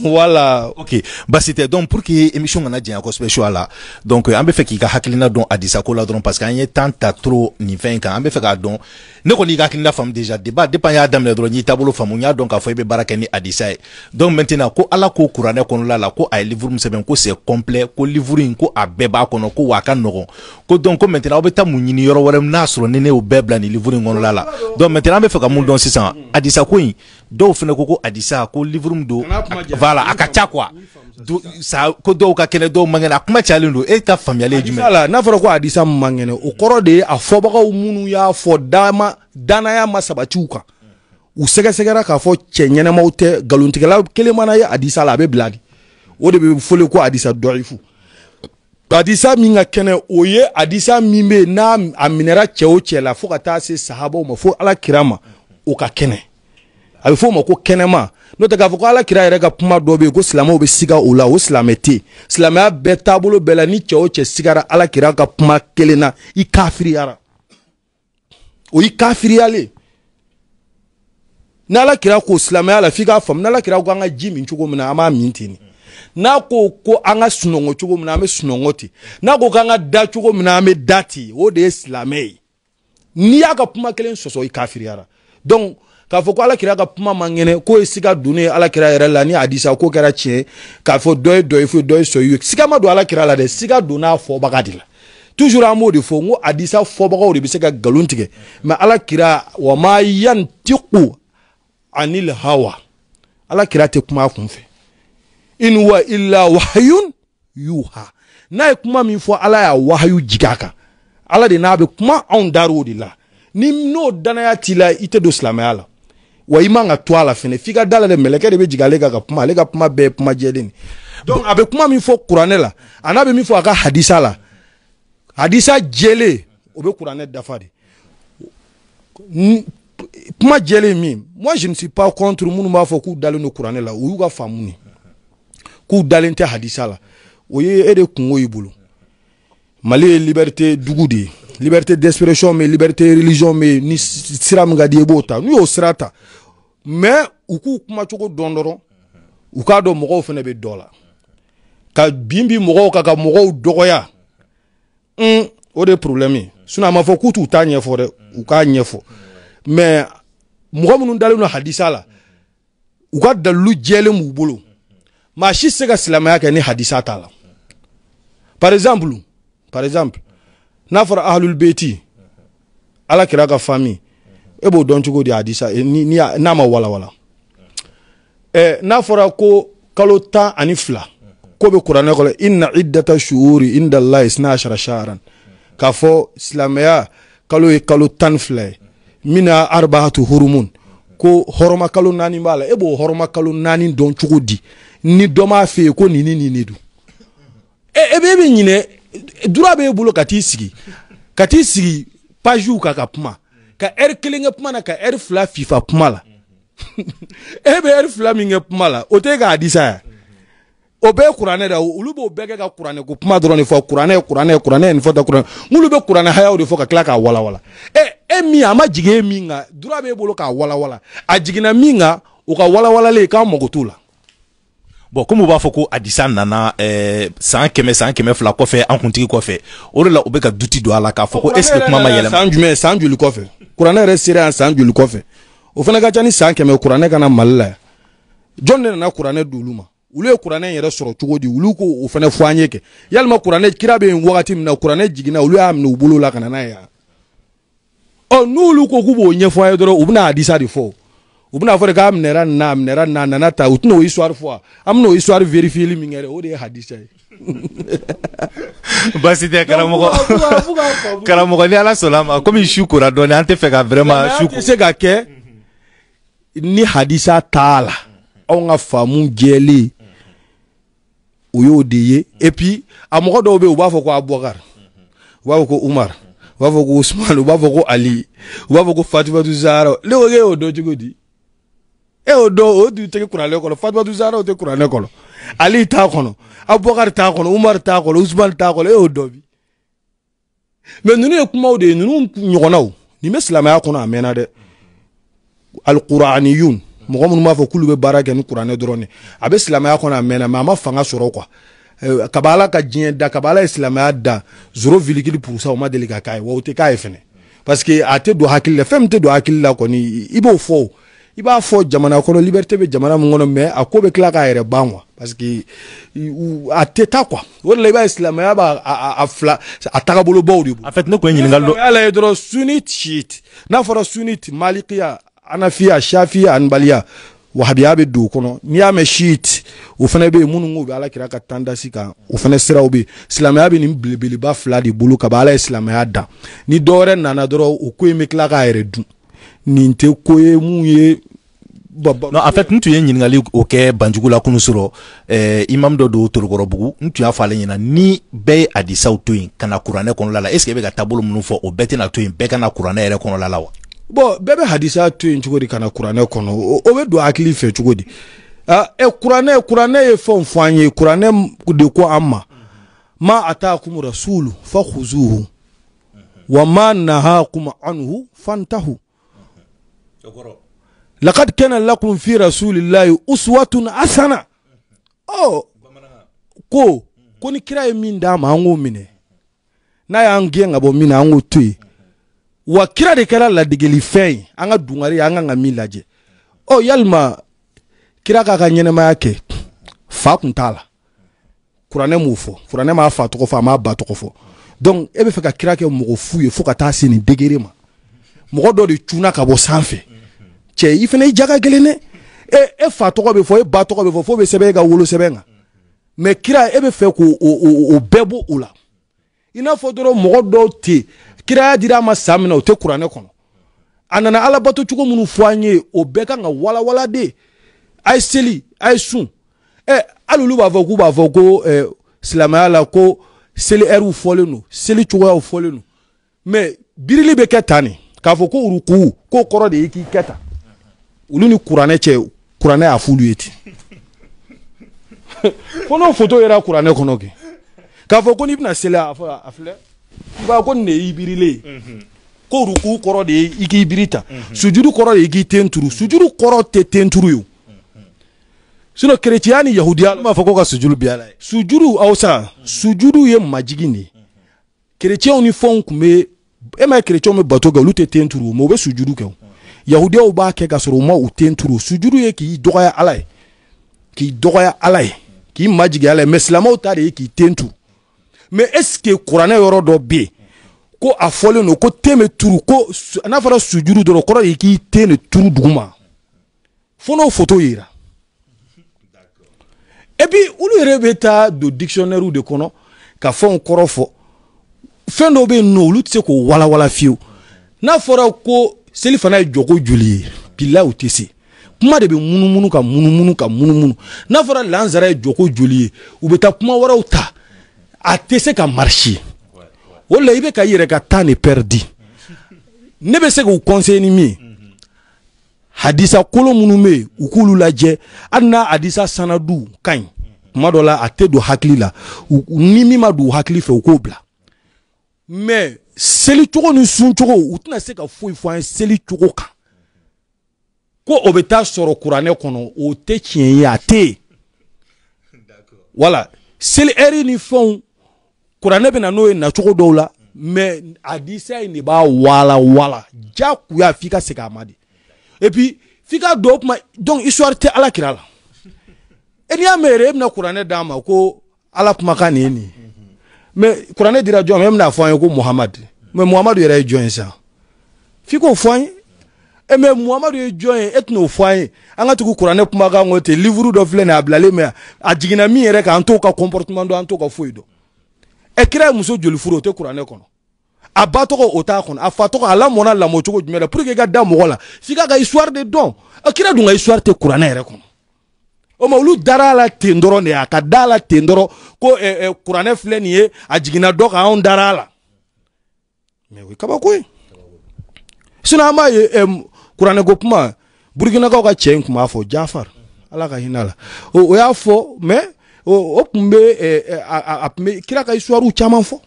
Voilà. OK. Basi tɛ donc pour que émission kana janya kosɛbɛ su a la donc euh, an bɛ fɛ k'i ka hakilina dɔn Adisa ko la dɔrɔn parce que an ye temps ta trop nin fɛn in kan an bɛ fɛ k'a ah, dɔn ne kɔni y'i ka hakilina faamu déjà débat depuis an y'a daminɛ dɔrɔn n y'i taabolo faamu n y'a dɔn k'a fɔ i bɛ baara kɛ ni Adisa ye donc maintenant ko Ala ko kuranɛ kɔnɔla la ko a ye livre min sɛbɛn ko c'est complet ko livre in ko a bɛɛ b'a kɔnɔ ko wa a ka nɔgɔn ko donc ko maintenant aw bɛ taa mun ɲini yɔrɔ wɛrɛ n'a sɔrɔ ni ne y'o bɛɛ bila nin livre in kɔnɔla la donc maintenant an bɛ fɛ ka mun dɔn sisan hmm. Adisa ko ko in dɔw fɛnɛ ko ko adisa ko livre min don voilà a ka ca quoi sa ko dɔw ka kɛnɛ dɔw man kɛnɛ a kuma cayalen don e ka faamuyali ye jumɛn la n'a fɔra ko adisa man kɛnɛ o kɔrɔ de ye a fɔbagaw minnu y'a fɔ dama danaya ma sabati u kan u sɛgɛsɛgɛra k'a fɔ cɛ ɲɛnɛmaw tɛ galontigɛla kelen mana ye adisa la a bɛ bila de o de bɛ fɔle ko adisa dɔyifu adisa min ka kɛnɛ o ye adisa min bɛ n'a a minɛra cɛ o cɛ la fo ka taa se sahabaw ma fo ala kira ma o ka kɛnɛ a bɛ fɔ o ma ko kɛnɛma n'o tɛ k'a fɔ ko ala kira yɛrɛ ka kuma dɔ bɛ yen ko silamɛw bɛ siga o la o silamɛ tɛ silamɛya bɛɛ taabolo bɛɛ la ni cɛ o cɛ sigara ala kira ka kuma kelen na i kafiriyara o y'i kafiriyalen ni ala kira ko silamɛya la f'i k'a faamu ni ala kira ko an ka ji min cogo min na an b'a min ten de n'a ko ko an ka sunɔgɔ cogo min na an bɛ sunɔgɔ ten n'a ko k'an ka da cogo min na an bɛ da ten o de ye silamɛ ye n'i y'a ka kuma kelen sɔsɔ i kafiriyara donc k'a fɔ ko alakira ka kuma man kɛnɛ k'o ye siga donnen ye alakira yɛrɛ la ni hadisa k'o kɛra tiɲɛ k'a fɔ dɔ ye dɔ ye fo dɔ ye sɔyi ye siga ma don alakira la dɛ siga donna a fɔbaga de la toujours an b'o de fɔ n ko hadisa fɔbagaw de bɛ se ka nkalon tigɛ mɛ alakira wa ma yan ti ko ani hawa alakira tɛ kuma a kun fɛ in wa illa wahayun yuha n'a ye kuma min fɔ ala y'a wahayu jigin a kan ala de n'a bɛ kuma anw dar'o de la ni n'o danaya t'i la i tɛ don silamɛya la wa i man ka to a la fɛnɛ f'i ka da la dɛ mɛlɛkɛ de bɛ jigin ale kan ka kuma ale ka kuma bɛɛ ye kuma jɛlen de donc a bɛ kuma min fɔ kuranɛ la a n'a bɛ min fɔ a ka hadisa la hadisa jɛlen o bɛ kuranɛ dafa de kuma jɛlen min moi je ne suis pas contre minnu b'a fɔ k'u dalen don kuranɛ la o y'u ka faamu de k'u dalen tɛ hadisa la o ye e de kungo y'i bolo mali ye liberté dugu de ye liberté d'expression bɛ yen liberté religion bɛ yen ni sira min ka di i b'o ta n'u y'o sira ta mɛ u k'u kumacogo dɔn dɔrɔn u k'a dɔn mɔgɔw fana bɛ dɔ la ka bin bi mɔgɔw kan ka mɔgɔw dɔgɔya un o de ye problème ye sinon a ma fɔ k'u t'u ta ɲɛfɔ dɛ u k'a ɲɛfɔ mɛ mɔgɔ minnu dalen don hadisa la u ka dalilu jɛlen b'u bolo maa si tɛ se ka silamɛya kɛ ni hadisa t'a la par exemple par exemple n'a fɔra ahlul beti ala kira ka famille e b'o dɔn cogo di a disa e, n'a ma walawala ɛ n'a fɔra ko kalo tan ani fila ko bɛ kuranɛ kɔnɔ i na i data suwori i da la isna ashara sharan k'a fɔ silamɛya kalo ye kalo tan ni fila ye mina arbahatu hurumun ko hɔrɔma kalo naani b'a la e b'o hɔrɔma kalo naani dɔn cogo di ni dɔ m'a fɛ yen ko nin ni nin de don e e bɛ e bɛ ɲinɛ dura b'e e bolo ka t'i sigi ka t'i sigi pajuw kan ka kuma. ka ɛri kelen kɛ kuma na ka ɛri fila fifa kuma la e bɛ ɛri fila min kɛ kuma la o tɛ k'a disa ya o bɛɛ kuranɛ da olu b'o bɛɛ kɛ ka kuranɛ ko kuma dɔrɔn de fɔ kuranɛ kuranɛ kuranɛ nin fɔ ta kuranɛ n'olu bɛ kuranɛ hayaw de fɔ ka tila k'a walawala ɛ e min a ma jigin e, e min kan dura b'e bolo k'a walawala a jiginna min kan o ka walawalalen k'a mago t'o la. bɔn komi u b'a fɔ ko adisa nana eh, san kɛmɛ san kɛmɛ fila kɔfɛ an kuntigi kɔfɛ o de la u bɛ ka duti don a la k'a fɔ ko est kuma ma yɛlɛma. san jumɛn san joli kɔfɛ. kuranɛ yɛrɛ sera yan san joli kɔfɛ o fana ka ca ni san kɛmɛ kuranɛ kana mali la yan jɔn de nana kuranɛ di olu ma olu ye kuranɛ yɛrɛ sɔrɔ cogo di olu ko o fana fɔ an ye kɛ yalima kuranɛ kira bɛ yen wagati min na kuranɛ jiginna olu y'a minɛ u bolo la ka na n'a ye yan ɔ n'olu ko k'u b'o ɲɛfɔ an ye dɔrɔn u bɛna hadisa de fɔ u bɛna fɔ de k'a minɛra nin na a minɛra nin na a nana ta u tɛna o histoire fɔ wa an bɛna o histoire vérifier min kɛ dɛ o de ye hadisa ye. basi tɛ karamɔgɔ karamɔgɔ ni ala sɔnna a ma komi su kora dɔɔni an tɛ fɛ ka vraiment su ko. se ka kɛ ni hadisa t'a la anw ka faamu jɛlen o y'o de ye et puis a mɔgɔ dɔw bɛ yen u b'a fɔ ko abubakar u b'a fɔ ko umaru. u b'a fɔ ko usumani u b'a fɔ ko ali u b'a fɔ ko fatimatu zahara ne ko e y'o dɔn cogo di e eh, y'o dɔn o dun tɛ kuranɛ kɔnɔ fatumatu zahara o tɛ kuranɛ kɔnɔ ali t'a kɔnɔ abubakar t'a kɔnɔ umaru t'a kɔnɔ usumani t'a kɔnɔ e eh, y'o dɔn bi mɛ ninnu ye kumaw de ye ninnu ɲɔgɔnnaw nin bɛ silamɛya kɔnɔ a mɛnna dɛ alikuraniyun mɔgɔ minnu b'a fɔ k'olu bɛ baara kɛ ni kuranɛ dɔrɔn de a bɛ silamɛya kɔnɔ a mɛnna mɛ a ma fanga sɔrɔ kuwa euh, kaba ala ka diɲɛ da kaba ala ye silamɛya da zoro vilikili purusa o ma deli ka k'a ye wa o tɛ k'a ye fɛnɛ parce que a tɛ don hakili la fɛn min tɛ don hakili la kɔni i b'o fɔ o i b'a fɔ jamana kɔnɔ liberté bɛ jamana min kɔnɔ mais a ko bɛ tila k'a yɛrɛ ban kuwa parce que a tɛ taa kuwa o de la i b'a ye silamɛya b'a a fila a tagabolobaw de bolo. en fait ne tun ye ɲininkali dɔ. yala ye dɔrɔn sunnite shiite n'a fɔra sunnite malikiya anafiya shafiya anibaliya wahabiya bɛ don o kɔnɔ n'i y'a mɛn shiite o fana bɛ yen minnu k'u bɛ alakira ka tandasi kan o fana siraw bɛ yen silamɛya bɛ nin belebeleba fila de bolo kabi ala ye silamɛya dan ni dɔwɛrɛ nana dɔrɔn o ko in bɛ tila k'a yɛrɛ dun. nin tɛ ko ye mun ye non en fait n tun ye ɲininkali o kɛ banjugu la kunu sɔrɔ eh, imam dɔ do torokɔrɔbugu n tun y'a fɔ ale ɲɛna ni bɛɛ e ye hadisaw to yen ka kuranɛ kɔnɔla la que e bɛ ka taabolo minnu fɔ o bɛɛ tɛna to yen bɛɛ ka kuranɛ yɛrɛ kɔnɔla la wa bɔn bɛɛ bɛ hadisa to yen cogo di ka kuranɛ kɔnɔ o, o don hakili fɛ cogo di ah, eh, kuranɛ kuranɛ ye fɔ an ye kuranɛ de ko an ma ma rasulu fahuzuhu wa ma nahakum anhu fantahu lakad kana lakum fi rasulillahi uswatun hasana oh, ko ko ni kira ye min d'a an k'o minɛ n'a y'an gɛn ka bɔ min na an k'o to yen wa kira de kɛra ladegelifɛn ye an ka dungari an kan ka min lajɛ ɔ yalima kira k'a ka ɲɛnɛmaya kɛ fa kun t'a la kuranɛ m'o fɔ kuranɛ m'a fa tɔgɔ fɔ a m'a ba tɔgɔ fɔ donc e bɛ fɛ ka kira kɛ mɔgɔ fu ye fo ka taa se nin degere ma mɔgɔ dɔ de cunna ka bɔ sanfɛ cɛ i fana i jaga gɛlɛn dɛ e e fa tɔgɔ bɛ fɔ e ba tɔgɔ bɛ fɔ fo bɛ sɛbɛn e ka wolo sɛbɛn kan mɛ kira e bɛ fɛ k'o o o o bɛɛ bɔ o la i n'a fɔ dɔrɔn mɔgɔ dɔw tɛ yen kiraya dira a ma san min na o tɛ kuranɛ kɔnɔ a nana alabato cogo minnu fɔ an ye o bɛɛ kan ka walawala de a ye seli a ye sun ɛ hali olu b'a fɔ k'u b'a fɔ ko ɛ silamɛya la ko seli ɛriw fɔlen don seli cogoyaw fɔlen don mɛ birili bɛ kɛ tan de k'a fɔ ko urukuw k'o kɔrɔ de ye k'i kɛ tan olu ni kuranɛ cɛ kuranɛ y'a f'olu ye ten ko n'o foto yera kuranɛ kɔnɔ kɛ k'a fɔ ko n'i bɛna seli a fɔ a filɛ i b'a ko nin de y'i birilen ye ko ruku kɔrɔ de ye i k'i biri ta sujudu kɔrɔ de ye i k'i ten turu Sujuru kɔrɔ tɛ ten turu ye o sinɔ keretiya ni yahudiya olu b'a fɔ ko ka Sujuru bi ala ye sujudu awusa sujudu ye majigi de ye kerecɛnw ni fɛnw tun bɛ e ma ye kerecɛnw bɛ bato kɛ olu tɛ ten turu o mɛ u bɛ sujudu kɛ o yahudiyaw b'a kɛ k'a u ma u ten turu sujuru ye k'i dɔgɔya ala ye k'i dɔgɔya ala ye k'i majigin ala ye mɛ silamɛw ta de ye k'i ten turu mɛ ɛsike kuranɛ yɔrɔ dɔ bɛ yen ko a fɔlen don ko ten bɛ turu ko n'a fɔra sujuru dɔrɔn kɔrɔ de k'i ten de turu duguma fo n'o foto yira et puis olu yɛrɛ bɛ taa don dictionnaire de kɔnɔ ka fɛnw kɔrɔ fɔ fɛn dɔw bɛ yen nɔ olu tɛ se k'o walawala fiyewu n'a fɔra ko seli fana ye jɔko joli ye bila u tɛ se kuma de bɛ munumunu ka munumunu ka munumunu n'a fɔra lansara ye jɔko joli ye u bɛ taa kuma wɛrɛw ta a tɛ se ka marisi o la i bɛ ka i yɛrɛ ka temps de perdi ne bɛ se k'u conseiller ni min ye hadisa kolo minnu bɛ yen u k'olu lajɛ hali n'a hadisa sanadu ka ɲi kuma dɔ la a tɛ don hakili la ni min ma don u hakili fɛ u k'o bila mais seli cogo ni sun cogo u tɛna se ka foyi fɔ an ye seli cogo kan ko o bɛ taa sɔrɔ kuranɛ kɔnɔ o tɛ tiɲɛ ye a tɛ yen wala seli ɛri ni fɛnw kuranɛ bɛ na n'o ye nacogo dɔw la mɛ hadisa in de b'a walawala jagoya f'i ka segin a ma de et puis f'i ka don o kuma donc histoire tɛ ala kira la e n'i y'a mɛn yɛrɛ e bɛna kuranɛ d'a ma ko ala kumakan nin ye nin ye. mɛ kuranɛ dira jɔn ma e bɛna fɔ an ye ko muhamadu mɛ muhamadu yɛrɛ ye jɔn ye sisan f'i k'o fɔ an ye e mɛ muhamadu ye jɔn ye e t'o fɔ an ye an ka tugu kuranɛ kumakan kɔ ten livuru dɔ filɛ nin a bilalen mɛ a jiginna min yɛrɛ kan an t'o ka comportement dɔn an t'o ka foyi dɔn ɛ kira ye muso joli furu o tɛ kuranɛ kɔnɔ a ba tɔgɔ o t'a kɔnɔ a fa tɔgɔ a lamɔna lamɔ cogo jumɛn la pour que i ka da mɔgɔ la f'i ka ka histoire de dɔn ɛ kira dun ka histoire tɛ kuranɛ yɛrɛ kɔnɔ o ma olu dara a la ten dɔrɔn de a ka da la ten dɔrɔn ko ɛ ɛ kuranɛ filɛ nin ye a jiginna dɔ kan anw dara a la mɛ o ye kabako ye sinɔn an b'a ye ɛ kuranɛ ko kuma burukinakaw ka cɛ in tun b'a fɔ jafar ala ka hinɛ la o o y'a fɔ mɛ o o tun bɛ ɛ ɛ a a tun bɛ kira ka isuwariw caman fɔ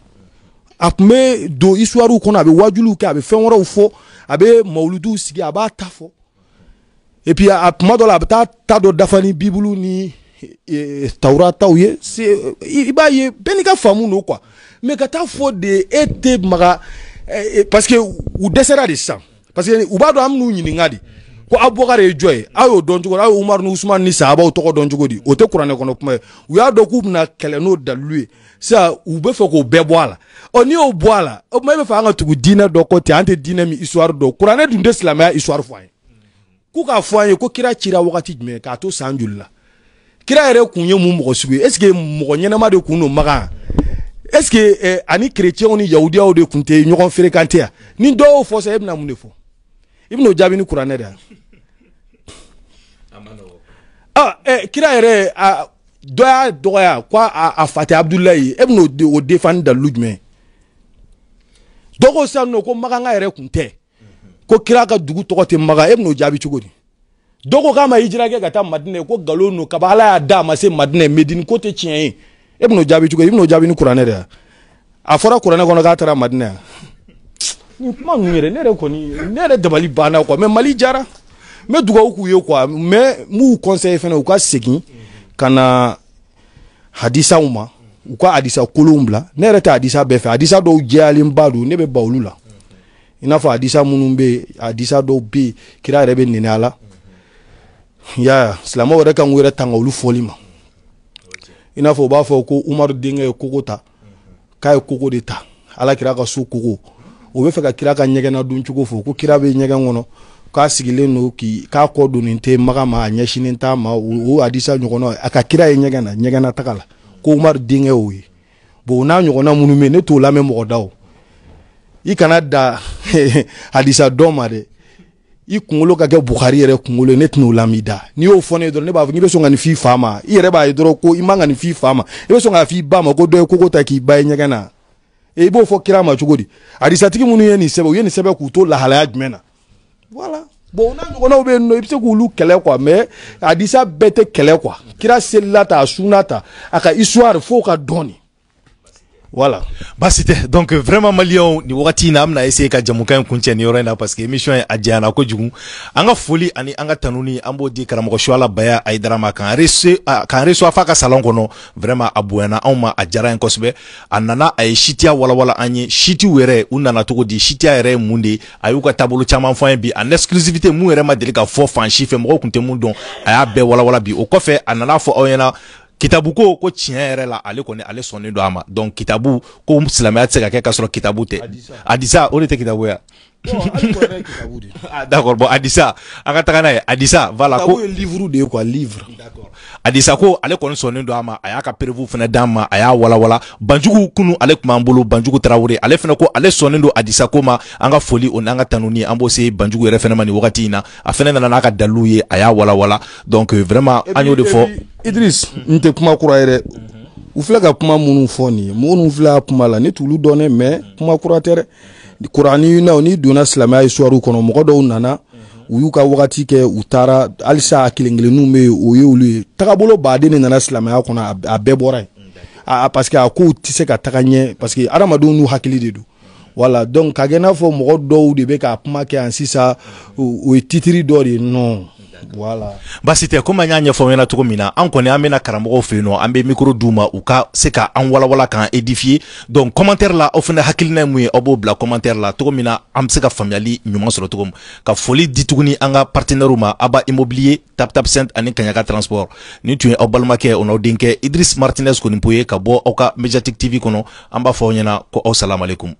a tun bɛ don isuwariw kɔnɔ a bɛ wajuliw kɛ a bɛ fɛn wɛrɛw fɔ a bɛ mawuluduw sigi a b'a ta fɔ. et puis a tuma dɔ la a bɛ taa ta dɔ dafa ni bibulu ni tawurataw ye se i b'a ye bɛɛ n'i ka faamu don quoi mais ka taa fɔ de e tɛ maga parce que u dɛsɛra de sisan parce que u b'a dɔn an bɛ n'u ɲininka de ko abubakar ye jɔn ye aw y'o dɔn cogo di aw ye umaru ni usumani ni sahabaw tɔgɔ dɔn cogo di o tɛ kuranɛ kɔnɔ kuma ye u y'a dɔn k'u bɛna kɛlɛ n'o dalilu ye sisan u bɛ fɛ k'o bɛɛ bɔ a la ɔ n'i y'o bɔ a la o tuma e bɛ fɛ an ka tugu diinɛ dɔ kɔ ten an tɛ diinɛ min histoire dɔn kuranɛ dun tɛ silamɛya histoire fɔ an ye ko k'a fɔ an ye ko kira cira wagati jumɛn k'a to san joli la kira yɛrɛ kun ye mun mɔgɔ sugu ye est ce que mɔgɔ ɲɛnama de kun don magan est ce que eh, ani kerecɛnw ni yahudiyaw de kun tɛ ɲɔgɔn feerekante ya ni dɔ y'o fɔ sa e bɛna mun de fɔ i bɛn'o jaabi ni kuranɛ de ya ah, eh, kira yɛrɛ ah, dɔ y'a dɔgɔya ko a, a fa tɛ abudulayi e bɛn'o o defan ni dalilu jumɛn dɔ ko sisan nɔ ko magan ka yɛrɛ kun tɛ ko kira ka dugu tɔgɔ tɛ maga e bɛn'o jaabi cogo di dɔ ko k'a ma hijira kɛ ka taa madina ko nkalon don kaba ala y'a d'a ma se madina medina ko tɛ tiɲɛ ye e bɛn'o jaabi cogo di i e bɛn'o jaabi ni kuranɛ de ye a fɔra kuranɛ kɔnɔ k'a taara madina yan nin kuma ninnu yɛrɛ ne yɛrɛ kɔni ne yɛrɛ dabali banna quoi mais mali jara n bɛ dugawu k'u ye quoi mais n b'u conseiller fana u ka segin ka na hadisaw ma u ka hadisa kolonw bila ne yɛrɛ tɛ hadisa bɛɛ fɛ hadisa dɔw jɛyalenba don ne bɛ ba olu la i n'a fɔ hadisa minnu bɛ yen hadisa dɔw bɛ yen kira yɛrɛ bɛ nɛnɛ a la ya silamɛw yɛrɛ kan k'u yɛrɛ tanga olu fɔli ma i n'a fɔ u b'a fɔ ko umaru denkɛ ye kogo ta k'a ye kogo de ta ala kira ka so kogo o bɛ fɛ ka kira ka ɲɛgɛnna dun cogo fɔ ko kira bɛ ɲɛgɛn kɔnɔ k'a sigilen don k'i k'a kɔ donnen tɛ maga ma a ɲɛsinnen t'a ma o hadisa ɲɔgɔnna a ka kira ye ɲɛgɛn na ɲɛgɛnna taga la ko umaru denkɛ y'o ye bon o n'a ɲɔgɔnna minnu bɛ yen ne t'o lamɛn mɔgɔ da o i kana da hadisa dɔ ma dɛ i kungolo ka kɛ bukari yɛrɛ kunkolo ye ne o lam'i da n'i y'o fɔ ne ye dɔrɔn ne b'a fɔ k'i bɛ sɔn ka nin f'i fa ma i yɛrɛ b'a ye dɔrɔn ko i man ka nin f'i fa ma i bɛ sɔn k'a f'i ba ma ko dɔ ye kogo ta k'i ba ye ɲɛgɛn na e, i b'o fɔ kira ma cogo di hadisatigi minnu ye nin sɛbɛn u ye nin sɛbɛn k'u to lahalaya jumɛn na voilà bon o n'a ɲɔgɔnnaw bɛ yen nɔ i bɛ se k'olu kɛlɛ quoi mais hadisa bɛɛ tɛ kɛlɛ quoi kira selila ta a sunna ta a ka histoire f'o ka dɔn Voilà. Basi tɛ donc euh, vraiment maliyɛnw ni wagati na an bɛna essayer ka jamukan in kuncɛ nin yɔrɔ na parce que émission in a janyana kojugu an ka foli ani an ka tanuni an b'o di karamɔgɔ Suwala Baya Ayidara k'an rece a ka salon kɔnɔ vraiment a bonyana anw ma a diyara ye kosɛbɛ a nana a ye sitiya walawala an ye sitiw yɛrɛ u nana cogo di sitiya yɛrɛ ye mun de a y'u ka taabolo caman fɔ ye bi en exclusivité mun yɛrɛ ma deli ka fɔ fan si fɛ mɔgɔw tun tɛ mun dɔn a y'a bɛɛ walawala bi o kɔfɛ a nana fɔ aw ɲɛna kitabu ko ko tiɲɛ yɛrɛ la ale kɔni ale sɔnnen don a ma donc kitabu ko silamɛya tɛ se ka kɛ ka sɔrɔ kitabu tɛ a disa o de tɛ kitabu ya Ah, d'accord bon Adissa an ka Adissa voilà ko ye livre de quoi livre d'accord Adissa ko ale kon sɔnnen don a ma fenadama. y'a ka preuve fana dama y'a walawala Banjugu kunun ale tun b'an allez Banjugu Tarawele ale fena ko ale Adissa ko ma anga foli on anga tanuni an se Banjugu yɛrɛ fana na nana n'a ka daluye wala donc euh, vraiment agneau de fort Idriss nte kuma kura ere ou flaga kuma minnu foni nin flaga mais kuma kura kuraninaw n'i donna silamaya histoire kɔnɔ mɔgɔ dɔw nana u y'u ka wagati kɛ u taara halisa a kelen kelenninw bɛ yen o ye olu ye tagabolo baden de nana silamaya kɔnɔ a bɛɛ bɔra yen a parce que a kow tɛ se ka taga ɲɛ parce que adamadenw n'u hakili de don wala donc ka kɛ i n'a fɔ mɔgɔ dɔw de bɛ k'a kuma kɛ yan sisan o ye titiri dɔ de ye non voilà. basi tɛ ko ma y'a ɲɛfɔ ɲɛna cogo min na an kɔni an bena karamɔgɔw fe nɔ an be mikro d'u ma u ka se ka an walawala k'an edifiye donc commentaire la aw fana hakilina mu ye aw b'o bila commentaire la togo min na an be se ka faamuyali ɲuman sɔrɔ cogo min ka foli di tuguni an ka partenaires ma aba immobilier tap tap ani kaɲaka transport ni tun ye aw balimakɛ o n'aw denkɛ idris martinez kɔni ye ka bɔ aw ka mediatic tv kɔnɔ an b'a fɔ aw ɲɛna ko aw salamalekum